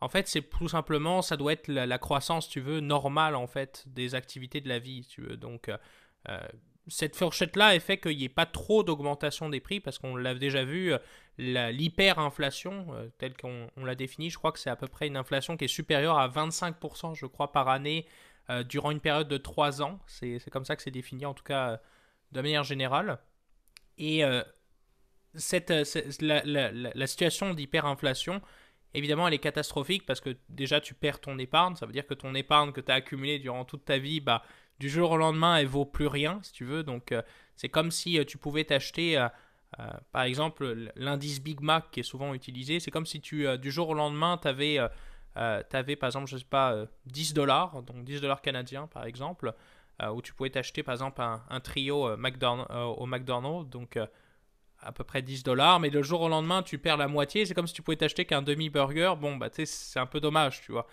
Speaker 2: En fait, c'est tout simplement, ça doit être la, croissance, tu veux, normale, en fait, des activités de la vie, tu veux. Donc, euh, euh, cette fourchette-là fait qu'il n'y ait pas trop d'augmentation des prix, parce qu'on l'a déjà vu, euh, l'hyperinflation, telle qu'on l'a définie, je crois que c'est à peu près une inflation qui est supérieure à 25%, je crois, par année, durant une période de 3 ans. C'est comme ça que c'est défini, en tout cas, de manière générale. Et cette, euh, la, situation d'hyperinflation, évidemment, elle est catastrophique parce que déjà, tu perds ton épargne. Ça veut dire que ton épargne que tu as accumulée durant toute ta vie, bah, du jour au lendemain, elle vaut plus rien, si tu veux. Donc, euh, c'est comme si euh, tu pouvais t'acheter, par exemple, l'indice Big Mac qui est souvent utilisé. C'est comme si tu, du jour au lendemain, tu avais, avais, par exemple, je sais pas, 10 dollars, donc 10 dollars canadiens, par exemple, où tu pouvais t'acheter, par exemple, un, trio au McDonald's. Donc, à peu près 10 dollars, mais le jour au lendemain, tu perds la moitié. C'est comme si tu pouvais t'acheter qu'un demi-burger. Bon, bah, tu sais, c'est un peu dommage, tu vois.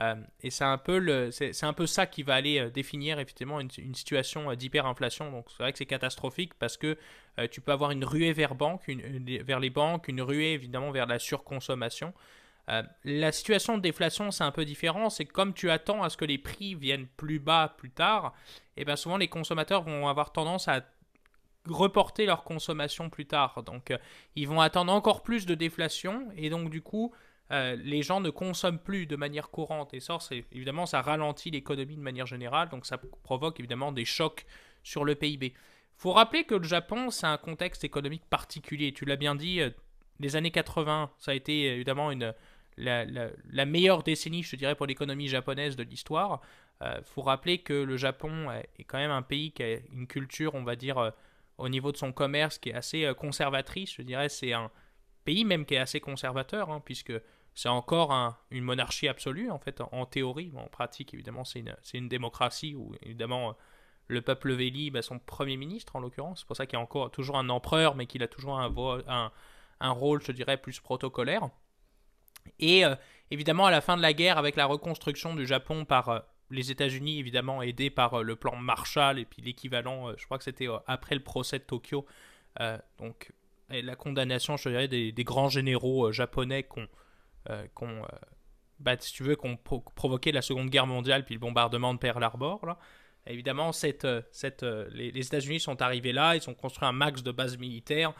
Speaker 2: Euh, et c'est un, peu le, c'est, un peu ça qui va aller euh, définir effectivement une, situation euh, d'hyperinflation. Donc c'est vrai que c'est catastrophique parce que tu peux avoir une ruée vers, banque, une, vers les banques, une ruée évidemment vers la surconsommation. la situation de déflation, c'est un peu différent. C'est comme tu attends à ce que les prix viennent plus bas plus tard, et eh bien souvent les consommateurs vont avoir tendance à reporter leur consommation plus tard. Donc, euh, ils vont attendre encore plus de déflation et donc, du coup, euh, les gens ne consomment plus de manière courante. Et ça, évidemment, ça ralentit l'économie de manière générale, donc ça provoque évidemment des chocs sur le PIB. Faut rappeler que le Japon, c'est un contexte économique particulier. Tu l'as bien dit, euh, les années 80, ça a été évidemment une, la, meilleure décennie, je dirais, pour l'économie japonaise de l'histoire. faut rappeler que le Japon est quand même un pays qui a une culture, on va dire, au niveau de son commerce qui est assez euh, conservatrice. Je dirais c'est un pays même qui est assez conservateur, hein, puisque c'est encore une monarchie absolue, en fait, en, théorie. mais en pratique, évidemment, c'est une, démocratie où, évidemment, euh, le peuple véli, son premier ministre, en l'occurrence, c'est pour ça qu'il y a encore toujours un empereur, mais qu'il a toujours un, rôle, je dirais, plus protocolaire. Et euh, évidemment, à la fin de la guerre, avec la reconstruction du Japon par les États-Unis, évidemment, aidés par euh, le plan Marshall et puis l'équivalent, euh, je crois que c'était euh, après le procès de Tokyo. donc, la condamnation, je dirais, des, grands généraux japonais qui ont, bah, si tu veux, qu'on la Seconde Guerre mondiale puis le bombardement de Pearl Harbor. Évidemment, cette, cette, les, États-Unis sont arrivés là, ils ont construit un max de bases militaires,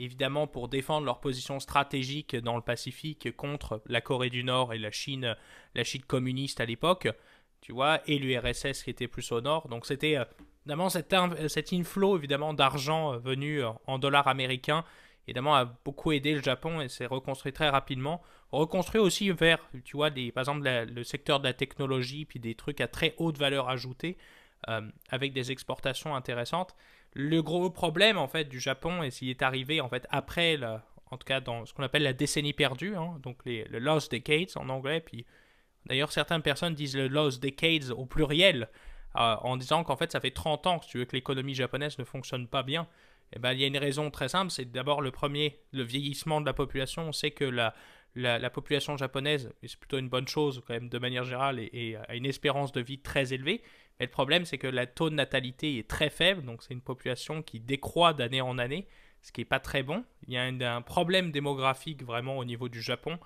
Speaker 2: évidemment pour défendre leur position stratégique dans le Pacifique contre la Corée du Nord et la Chine, la Chine communiste à l'époque tu vois, et l'URSS qui était plus au nord. Donc c'était euh, évidemment cet, euh, inflow évidemment d'argent euh, venu en dollars américains évidemment a beaucoup aidé le Japon et s'est reconstruit très rapidement. Reconstruit aussi vers, tu vois, des, par exemple le secteur de la technologie, puis des trucs à très haute valeur ajoutée, avec des exportations intéressantes. Le gros problème en fait du Japon, et s'il est arrivé en fait après, en tout cas dans ce qu'on appelle la décennie perdue, hein, donc les, le lost decades en anglais, puis D'ailleurs, certaines personnes disent le Lost Decades au pluriel, euh, en disant qu'en fait, ça fait 30 ans que tu veux que l'économie japonaise ne fonctionne pas bien. Et eh ben, il y a une raison très simple, c'est d'abord le premier, le vieillissement de la population. On sait que la, population japonaise, c'est plutôt une bonne chose quand même de manière générale, et, a une espérance de vie très élevée. Mais le problème, c'est que la taux de natalité est très faible, donc c'est une population qui décroît d'année en année, ce qui n'est pas très bon. Il y a un problème démographique vraiment au niveau du Japon.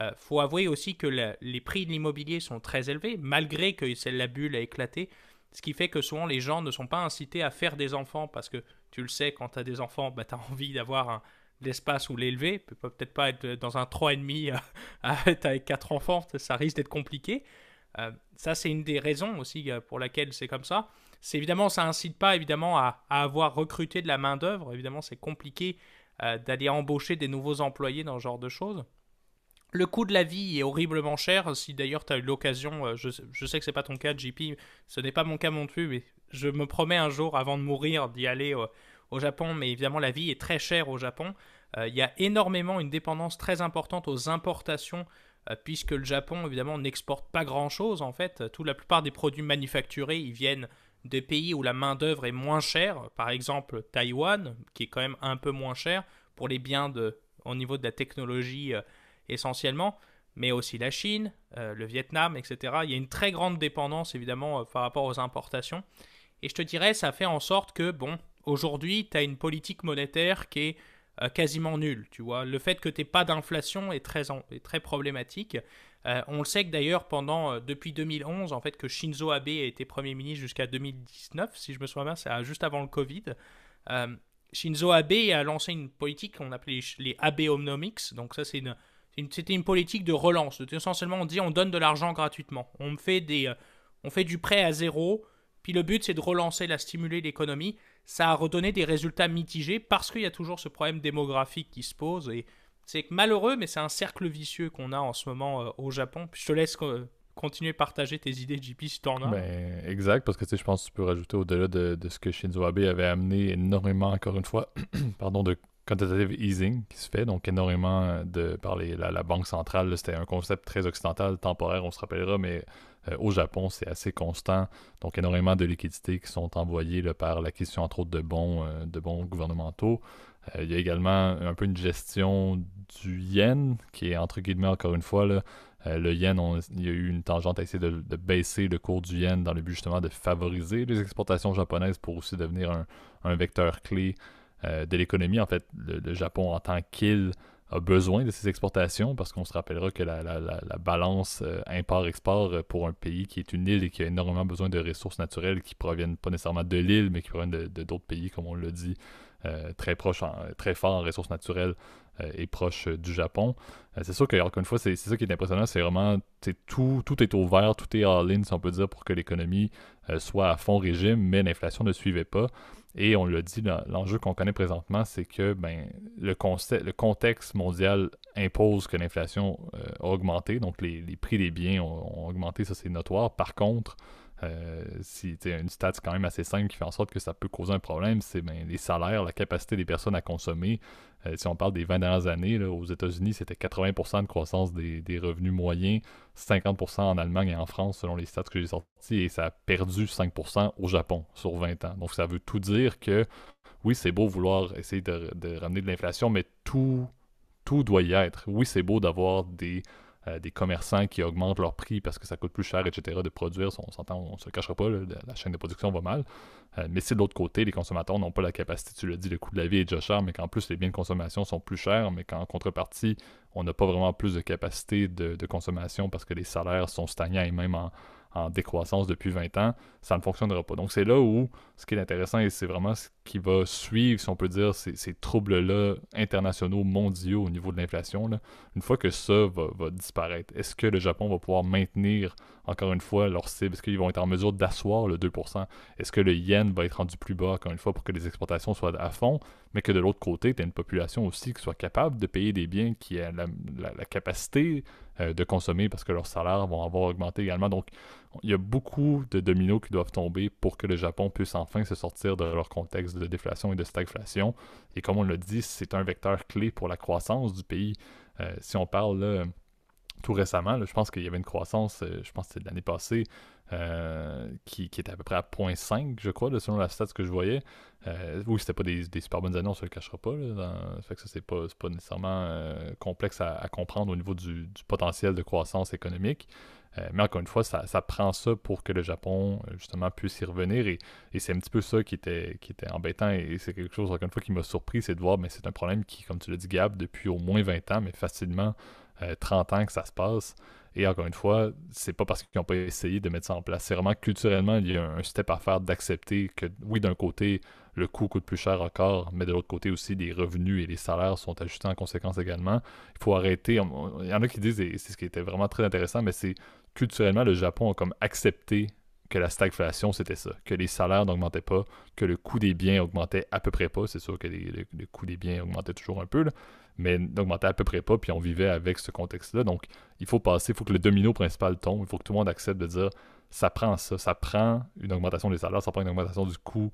Speaker 2: Euh, faut avouer aussi que les prix de l'immobilier sont très élevés, malgré que la bulle a éclaté, ce qui fait que souvent les gens ne sont pas incités à faire des enfants, parce que tu le sais, quand tu as des enfants, bah, tu as envie d'avoir l'espace où l'élever, peut-être pas être euh, dans un 3,5 euh, à être avec 4 enfants, ça risque d'être compliqué. ça, c'est une des raisons aussi pour laquelle c'est comme ça. C'est évidemment, ça incite pas évidemment à, avoir recruté de la main d'œuvre. Évidemment, c'est compliqué d'aller embaucher des nouveaux employés dans ce genre de choses. Le coût de la vie est horriblement cher. Si d'ailleurs tu as eu l'occasion, euh, je, sais que c'est pas ton cas, JP, ce n'est pas mon cas non plus, mais je me promets un jour avant de mourir d'y aller euh, au, Japon. Mais évidemment, la vie est très chère au Japon. Euh, il y a énormément une dépendance très importante aux importations, puisque le Japon, évidemment, n'exporte pas grand-chose en fait. Tout, la plupart des produits manufacturés, ils viennent des pays où la main-d'œuvre est moins chère, par exemple Taïwan, qui est quand même un peu moins cher pour les biens de, au niveau de la technologie essentiellement, mais aussi la Chine, euh, le Vietnam, etc. Il y a une très grande dépendance évidemment euh, par rapport aux importations. Et je te dirais, ça fait en sorte que, bon, aujourd'hui, tu as une politique monétaire qui est euh, quasiment nulle, tu vois. Le fait que tu pas d'inflation est très, problématique. on le sait que d'ailleurs, pendant, depuis 2011, en fait, que Shinzo Abe a été Premier ministre jusqu'à 2019, si je me souviens bien, c'est juste avant le Covid. Shinzo Abe a lancé une politique qu'on appelait les Abe-Omnomics. donc ça c'est une c'était une politique de relance. Essentiellement, on dit on donne de l'argent gratuitement. On fait, des, euh, on fait du prêt à zéro, puis le but c'est de relancer, la stimuler l'économie. Ça a redonné des résultats mitigés parce qu'il y a toujours ce problème démographique qui se pose. Et c'est malheureux, mais c'est un cercle vicieux qu'on a en ce moment euh, au Japon. Puis je te laisse euh, continuer à partager tes idées, JP, si tu en as. Ben,
Speaker 1: exact, parce que je pense que tu peux rajouter au-delà de, de, ce que Shinzo Abe avait amené énormément, encore une fois, pardon, de quantitative easing qui se fait, donc énormément euh, de par la, banque centrale. C'était un concept très occidental, temporaire, on se rappellera, mais euh, au Japon, c'est assez constant. Donc énormément de liquidités qui sont envoyées par la question entre autres, de bons, euh, de bons gouvernementaux. il y a également un peu une gestion du yen, qui est entre guillemets, encore une fois, le yen, il y a eu une tangente à essayer de, baisser le cours du yen dans le but justement de favoriser les exportations japonaises pour aussi devenir un vecteur clé euh, de l'économie. En fait, le, Japon en tant qu'île, a besoin de ses exportations parce qu'on se rappellera que la, balance euh, import-export euh, pour un pays qui est une île et qui a énormément besoin de ressources naturelles qui proviennent pas nécessairement de l'île, mais qui proviennent de, d'autres pays, comme on l'a dit, très proches très fort en ressources naturelles et proches du Japon. c'est sûr que, une fois, c'est, ça qui est impressionnant, c'est vraiment tout, tout est ouvert, tout est all ligne si on peut dire, pour que l'économie soit à fond régime, mais l'inflation ne suivait pas. Et on l'a dit, l'enjeu qu'on connaît présentement, c'est que ben, le, contexte mondial impose que l'inflation euh, a augmenté, donc les, prix des biens ont augmenté, ça c'est notoire. Par contre, euh, si si, une stat quand même assez simple qui fait en sorte que ça peut causer un problème, c'est ben, les salaires, la capacité des personnes à consommer. Euh, si on parle des 20 dernières années, aux États-Unis, c'était 80% de croissance des, revenus moyens, 50% en Allemagne et en France, selon les stats que j'ai sortis, et ça a perdu 5% au Japon sur 20 ans. Donc ça veut tout dire que oui, c'est beau vouloir essayer de, de ramener de l'inflation, mais tout, tout doit y être. Oui, c'est beau d'avoir des euh, des commerçants qui augmentent leur prix parce que ça coûte plus cher, etc., de produire. On s'entend, on se cachera pas, la chaîne de production va mal. Euh, mais si de l'autre côté, les consommateurs n'ont pas la capacité, tu l'as dit, le coût de la vie est déjà cher, mais qu'en plus les biens de consommation sont plus chers, mais qu'en contrepartie, on n'a pas vraiment plus de capacité de, de, consommation parce que les salaires sont stagnants et même en, en décroissance depuis 20 ans, ça ne fonctionnera pas. Donc c'est là où ce qui est intéressant et c'est vraiment ce qui va suivre, si on peut dire, ces, troubles-là internationaux, mondiaux au niveau de l'inflation, une fois que ça va disparaître, est-ce que le Japon va pouvoir maintenir encore une fois, leur cible? Est-ce qu'ils vont être en mesure d'asseoir le 2%? Est-ce que le yen va être rendu plus bas, encore une fois, pour que les exportations soient à fond, mais que de l'autre côté, tu as une population aussi qui soit capable de payer des biens qui a la, capacité euh, de consommer parce que leurs salaires vont avoir augmenté également. Donc, il y a beaucoup de dominos qui doivent tomber pour que le Japon puisse enfin se sortir de leur contexte de déflation et de stagflation. Et comme on l'a dit, c'est un vecteur clé pour la croissance du pays. Euh, si on parle tout récemment. je pense qu'il y avait une croissance, euh, je pense que c'était l'année passée, euh, qui, était à peu près à 0.5, je crois, selon la stats que je voyais. Euh, oui, c'était pas des, super bonnes années, on se le cachera pas. Là, fait que ça, c'est pas, nécessairement euh, complexe à, comprendre au niveau du, potentiel de croissance économique. mais encore une fois, ça, prend ça pour que le Japon, justement, puisse y revenir. Et, c'est un petit peu ça qui était, qui était embêtant. Et, c'est quelque chose, encore une fois, qui m'a surpris, c'est de voir, mais c'est un problème qui, comme tu l'as dit, Gab, depuis au moins 20 ans, mais facilement 30 euh, ans que ça se passe. Et encore une fois, c'est pas parce qu'ils n'ont pas essayé de mettre ça en place. C'est vraiment culturellement, il y a un step à faire d'accepter que, oui, d'un côté, le coût coûte plus cher encore, mais de l'autre côté aussi, les revenus et les salaires sont ajustés en conséquence également. Il faut arrêter. Il y en a qui disent, et c'est ce qui était vraiment très intéressant, mais c'est culturellement, le Japon a comme accepté que la stagflation, c'était ça, que les salaires n'augmentaient pas, que le coût des biens augmentait à peu près pas. C'est sûr que le, coût des biens augmentait toujours un peu, mais n'augmentait à peu près pas, puis on vivait avec ce contexte-là. Donc, il faut passer, il faut que le domino principal tombe, il faut que tout le monde accepte de dire ça prend ça, ça prend une augmentation des salaires, ça prend une augmentation du coût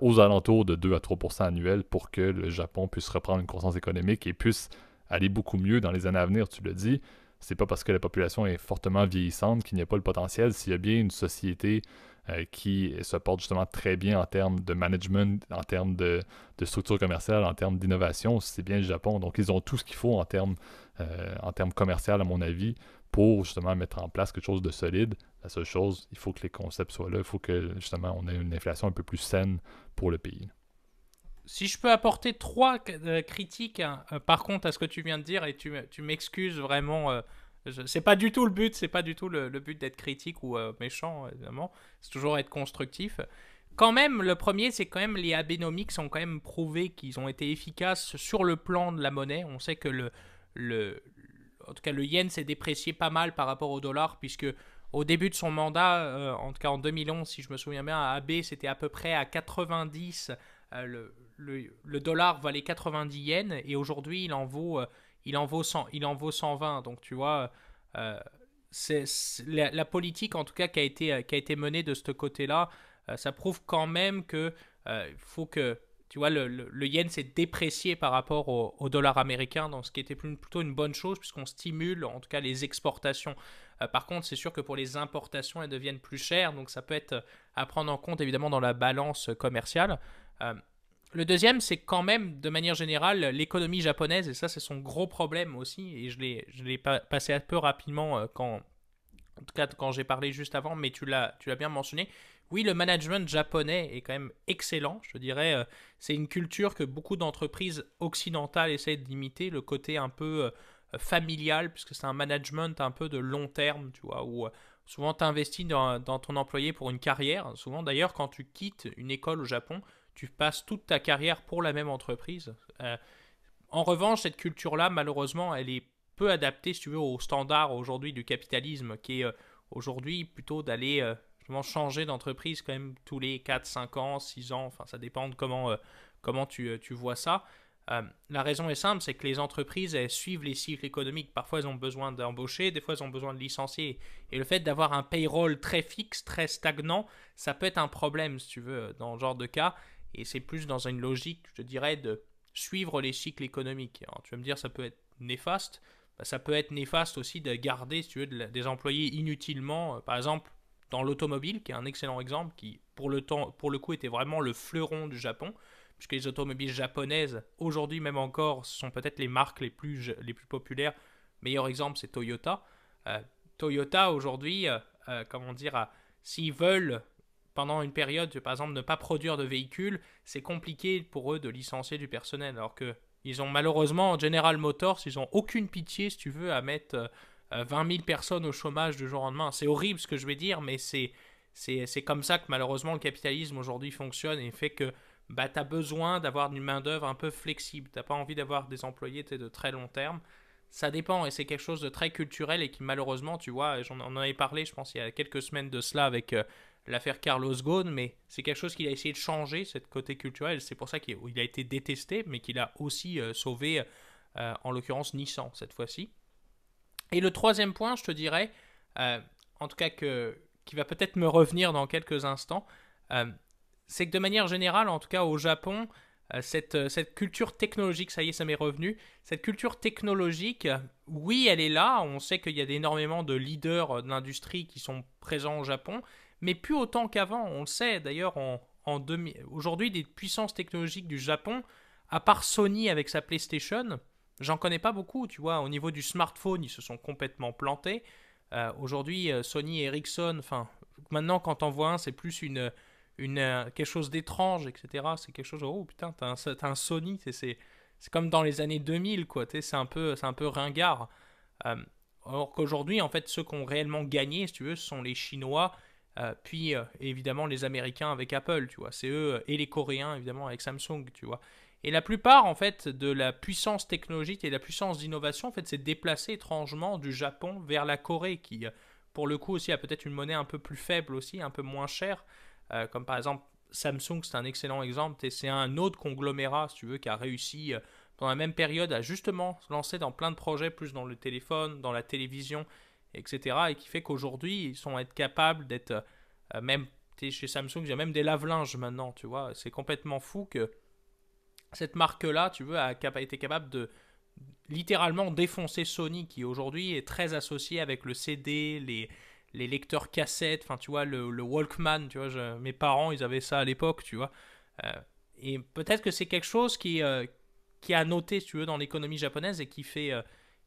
Speaker 1: aux alentours de 2 à 3 annuel pour que le Japon puisse reprendre une croissance économique et puisse aller beaucoup mieux dans les années à venir, tu le dis c'est pas parce que la population est fortement vieillissante qu'il n'y a pas le potentiel. S'il y a bien une société euh, qui se porte justement très bien en termes de management, en termes de, structure commerciale, en termes d'innovation, c'est bien le Japon. Donc, ils ont tout ce qu'il faut en termes, commerciaux, en termes commercial, à mon avis, pour justement mettre en place quelque chose de solide. La seule chose, il faut que les concepts soient là, il faut que justement on ait une inflation un peu plus saine pour le pays si
Speaker 2: je peux apporter trois euh, critiques, hein, euh, par contre, à ce que tu viens de dire, et tu, m'excuses vraiment, euh, c'est pas du tout le but, c'est pas du tout le, but d'être critique ou méchant, évidemment, c'est toujours être constructif. Quand même, le premier, c'est quand même les Abenomics ont quand même prouvé qu'ils ont été efficaces sur le plan de la monnaie. On sait que le, le en tout cas, le yen s'est déprécié pas mal par rapport au dollar, puisque au début de son mandat, en tout cas en 2011, si je me souviens bien, à AB, c'était à peu près à 90. le, le, dollar valait 90 yens et aujourd'hui il en vaut euh, il en vaut 100 il en vaut 120 donc tu vois euh, c'est la, politique en tout cas qui a été qui a été menée de ce côté-là euh, ça prouve quand même que il faut que tu vois le, le, yen s'est déprécié par rapport au, au, dollar américain donc ce qui était plus, plutôt une bonne chose puisqu'on stimule en tout cas les exportations par contre c'est sûr que pour les importations elles deviennent plus chères donc ça peut être à prendre en compte évidemment dans la balance commerciale le deuxième, c'est quand même, de manière générale, l'économie japonaise, et ça, c'est son gros problème aussi, et je l'ai, l'ai passé un peu rapidement euh, quand, en tout cas, quand j'ai parlé juste avant, mais tu l'as, tu l'as bien mentionné. Oui, le management japonais est quand même excellent, je dirais. Euh, c'est une culture que beaucoup d'entreprises occidentales essaient d'imiter, le côté un peu euh, familial, puisque c'est un management un peu de long terme, tu vois, où souvent tu investis dans ton employé pour une carrière. Souvent d'ailleurs, quand tu quittes une école au Japon, tu passes toute ta carrière pour la même entreprise. Euh, en revanche, cette culture-là, malheureusement, elle est peu adaptée, si tu veux, aux standards aujourd'hui du capitalisme, qui est euh, aujourd'hui plutôt d'aller euh, changer d'entreprise quand même tous les 4, 5 ans, 6 ans, enfin ça dépend de comment, comment tu, tu, vois ça. la raison est simple, c'est que les entreprises, elles suivent les cycles économiques. Parfois, elles ont besoin d'embaucher, des fois, elles ont besoin de licencier. Et le fait d'avoir un payroll très fixe, très stagnant, ça peut être un problème, si tu veux, dans ce genre de cas. Et c'est plus dans une logique, je dirais, de suivre les cycles économiques. tu vas me dire, ça peut être néfaste. Bah, ça peut être néfaste aussi de garder, si tu veux, des employés inutilement. Euh, par exemple, dans l'automobile, qui est un excellent exemple, qui pour le, temps, pour le coup était vraiment le fleuron du Japon, puisque les automobiles japonaises, aujourd'hui même encore, sont peut-être les marques les plus, les plus populaires. Meilleur exemple, c'est Toyota. Euh, Toyota, aujourd'hui, euh, comment dire, s'ils veulent pendant une période, par exemple, ne pas produire de véhicules, c'est compliqué pour eux de licencier du personnel. Alors que ils ont malheureusement, en General Motors, ils ont aucune pitié, si tu veux, à mettre 20 euh, 000 euh, personnes au chômage du jour au lendemain. C'est horrible ce que je vais dire, mais c'est, c'est, c'est comme ça que malheureusement le capitalisme aujourd'hui fonctionne et fait que bah, tu as besoin d'avoir une main-d'œuvre un peu flexible. Tu pas envie d'avoir des employés de très long terme. Ça dépend et c'est quelque chose de très culturel et qui malheureusement, tu vois, j'en en avais parlé, je pense, il y a quelques semaines de cela avec. Euh, l'affaire Carlos Ghosn, mais c'est quelque chose qu'il a essayé de changer, cette côté culturel. C'est pour ça qu'il a été détesté, mais qu'il a aussi euh, sauvé, euh, en l'occurrence, Nissan cette fois-ci. Et le troisième point, je te dirais, euh, en tout cas que, qui va peut-être me revenir dans quelques instants, c'est que de manière générale, en tout cas au Japon, cette, cette, culture technologique, ça y est, ça m'est revenu. Cette culture technologique, oui, elle est là. On sait qu'il y a énormément de leaders de l'industrie qui sont présents au Japon, mais plus autant qu'avant. On le sait d'ailleurs, en, aujourd'hui, des puissances technologiques du Japon, à part Sony avec sa PlayStation, j'en connais pas beaucoup. Tu vois, au niveau du smartphone, ils se sont complètement plantés. Euh, aujourd'hui, euh, Sony et Ericsson, enfin, maintenant quand t'en vois un, c'est plus une, une, euh, quelque chose d'étrange, etc. C'est quelque chose, oh putain, t'as un, Sony, c'est, c'est, comme dans les années 2000, quoi, c'est un, peu, c'est un peu ringard. Euh, alors qu'aujourd'hui, en fait, ceux qui ont réellement gagné, si tu veux, ce sont les Chinois euh, puis euh, évidemment les Américains avec Apple, tu vois, c'est eux, euh, et les Coréens évidemment avec Samsung, tu vois. Et la plupart en fait de la puissance technologique et de la puissance d'innovation en fait s'est déplacée étrangement du Japon vers la Corée qui pour le coup aussi a peut-être une monnaie un peu plus faible aussi, un peu moins chère, comme par exemple Samsung c'est un excellent exemple et c'est un autre conglomérat si tu veux qui a réussi dans la même période à justement se lancer dans plein de projets plus dans le téléphone, dans la télévision etc. Et qui fait qu'aujourd'hui, ils sont être capables d'être euh, euh, même chez Samsung, il y a même des lave-linges maintenant, tu vois. C'est complètement fou que cette marque-là, tu veux, a, été capable de littéralement défoncer Sony, qui aujourd'hui est très associé avec le CD, les, les lecteurs cassettes, enfin, tu vois, le, Walkman, tu vois. mes parents, ils avaient ça à l'époque, tu vois. Euh, et peut-être que c'est quelque chose qui, qui a noté, tu veux, dans l'économie japonaise et qui fait,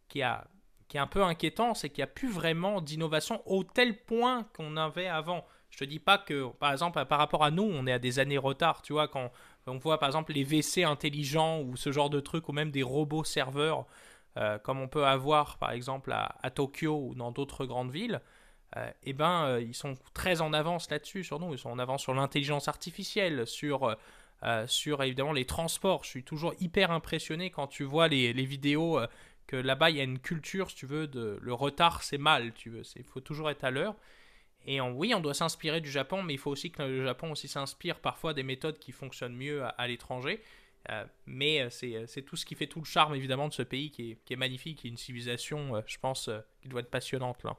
Speaker 2: qui a qui est un peu inquiétant, c'est qu'il n'y a plus vraiment d'innovation au tel point qu'on avait avant. Je te dis pas que, par exemple, par rapport à nous, on est à des années retard, tu vois, quand on voit par exemple les WC intelligents ou ce genre de trucs, ou même des robots serveurs, euh, comme on peut avoir par exemple à, Tokyo ou dans d'autres grandes villes, euh, eh ben, euh, ils sont très en avance là-dessus sur nous. Ils sont en avance sur l'intelligence artificielle, sur, sur évidemment les transports. Je suis toujours hyper impressionné quand tu vois les, les vidéos que là-bas, il y a une culture, si tu veux, de le retard, c'est mal, tu veux. Il faut toujours être à l'heure. Et en, oui, on doit s'inspirer du Japon, mais il faut aussi que le Japon aussi s'inspire parfois des méthodes qui fonctionnent mieux à, l'étranger. Euh, mais euh, euh, c'est tout ce qui fait tout le charme, évidemment, de ce pays qui est, magnifique, qui est une civilisation, je pense, qui doit être passionnante, là.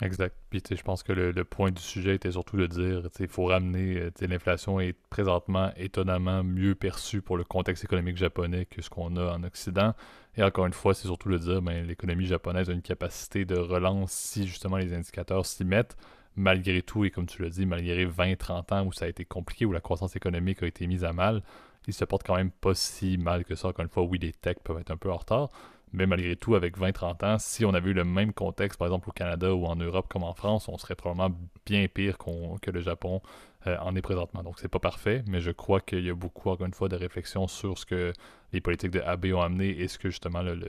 Speaker 1: Exact. Puis je pense que le, point du sujet était surtout de dire il faut ramener euh, l'inflation est présentement étonnamment mieux perçue pour le contexte économique japonais que ce qu'on a en Occident. Et encore une fois, c'est surtout de dire ben, l'économie japonaise a une capacité de relance si justement les indicateurs s'y mettent. Malgré tout, et comme tu l'as dit, malgré 20-30 ans où ça a été compliqué, où la croissance économique a été mise à mal, ils se portent quand même pas si mal que ça. Encore une fois, oui, les techs peuvent être un peu en retard, mais malgré tout, avec 20-30 ans, si on avait eu le même contexte, par exemple au Canada ou en Europe comme en France, on serait probablement bien pire que le Japon euh, en est présentement. Donc c'est pas parfait, mais je crois qu'il y a beaucoup, encore une fois, de réflexion sur ce que les politiques de Abe ont amené et ce que justement le,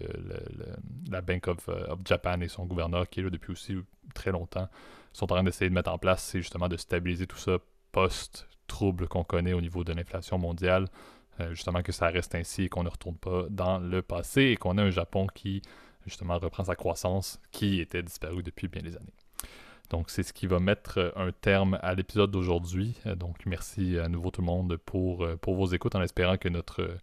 Speaker 1: la Bank euh, of, Japan et son gouverneur, qui est là depuis aussi très longtemps, sont en train d'essayer de mettre en place, c'est justement de stabiliser tout ça post-trouble qu'on connaît au niveau de l'inflation mondiale. Euh, justement que ça reste ainsi et qu'on ne retourne pas dans le passé et qu'on a un Japon qui justement reprend sa croissance qui était disparue depuis bien des années. Donc c'est ce qui va mettre euh, un terme à l'épisode d'aujourd'hui. Euh, donc merci à nouveau tout le monde pour, pour vos écoutes en espérant que notre,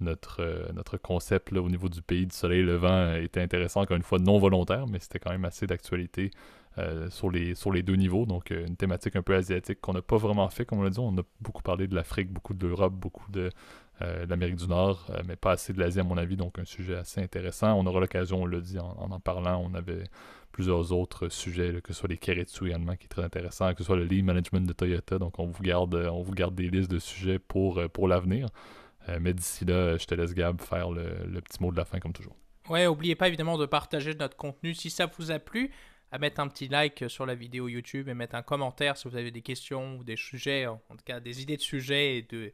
Speaker 1: notre, notre concept au niveau du pays du soleil levant était intéressant encore une fois non volontaire mais c'était quand même assez d'actualité euh, sur, les, sur les deux niveaux. Donc, euh, une thématique un peu asiatique qu'on n'a pas vraiment fait, comme on l'a dit. On a beaucoup parlé de l'Afrique, beaucoup de l'Europe, beaucoup de, euh, l'Amérique du Nord, mais pas assez de l'Asie, à mon avis. Donc, un sujet assez intéressant. On aura l'occasion, on l'a dit en, en, parlant, on avait plusieurs autres sujets, que ce soit les Keretsu également, qui est très intéressant, que ce soit le lead management de Toyota. Donc, on vous garde, on vous garde des listes de sujets pour, pour l'avenir. mais d'ici là, je te laisse, Gab, faire le, petit mot de la fin, comme toujours.
Speaker 2: Ouais, oubliez pas évidemment de partager notre contenu si ça vous a plu à mettre un petit like sur la vidéo YouTube et mettre un commentaire si vous avez des questions ou des sujets, en tout cas des idées de sujets et de,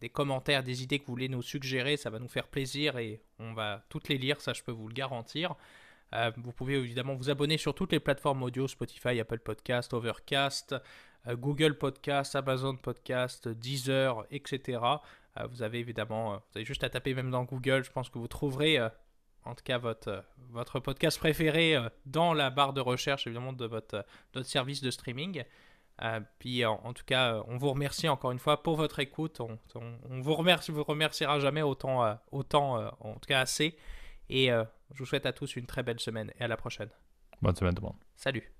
Speaker 2: des commentaires, des idées que vous voulez nous suggérer. Ça va nous faire plaisir et on va toutes les lire, ça je peux vous le garantir. Euh, vous pouvez évidemment vous abonner sur toutes les plateformes audio, Spotify, Apple Podcast, Overcast, euh, Google Podcast, Amazon Podcast, Deezer, etc. Euh, vous avez évidemment, vous avez juste à taper même dans Google, je pense que vous trouverez en tout cas votre, euh, votre podcast préféré euh, dans la barre de recherche évidemment de votre, euh, service de streaming. puis en, tout cas, on vous remercie encore une fois pour votre écoute. On, on, vous remercie, vous remerciera jamais autant, autant en tout cas assez. Et je vous souhaite à tous une très belle semaine et à la prochaine. Bonne semaine tout le monde. Salut.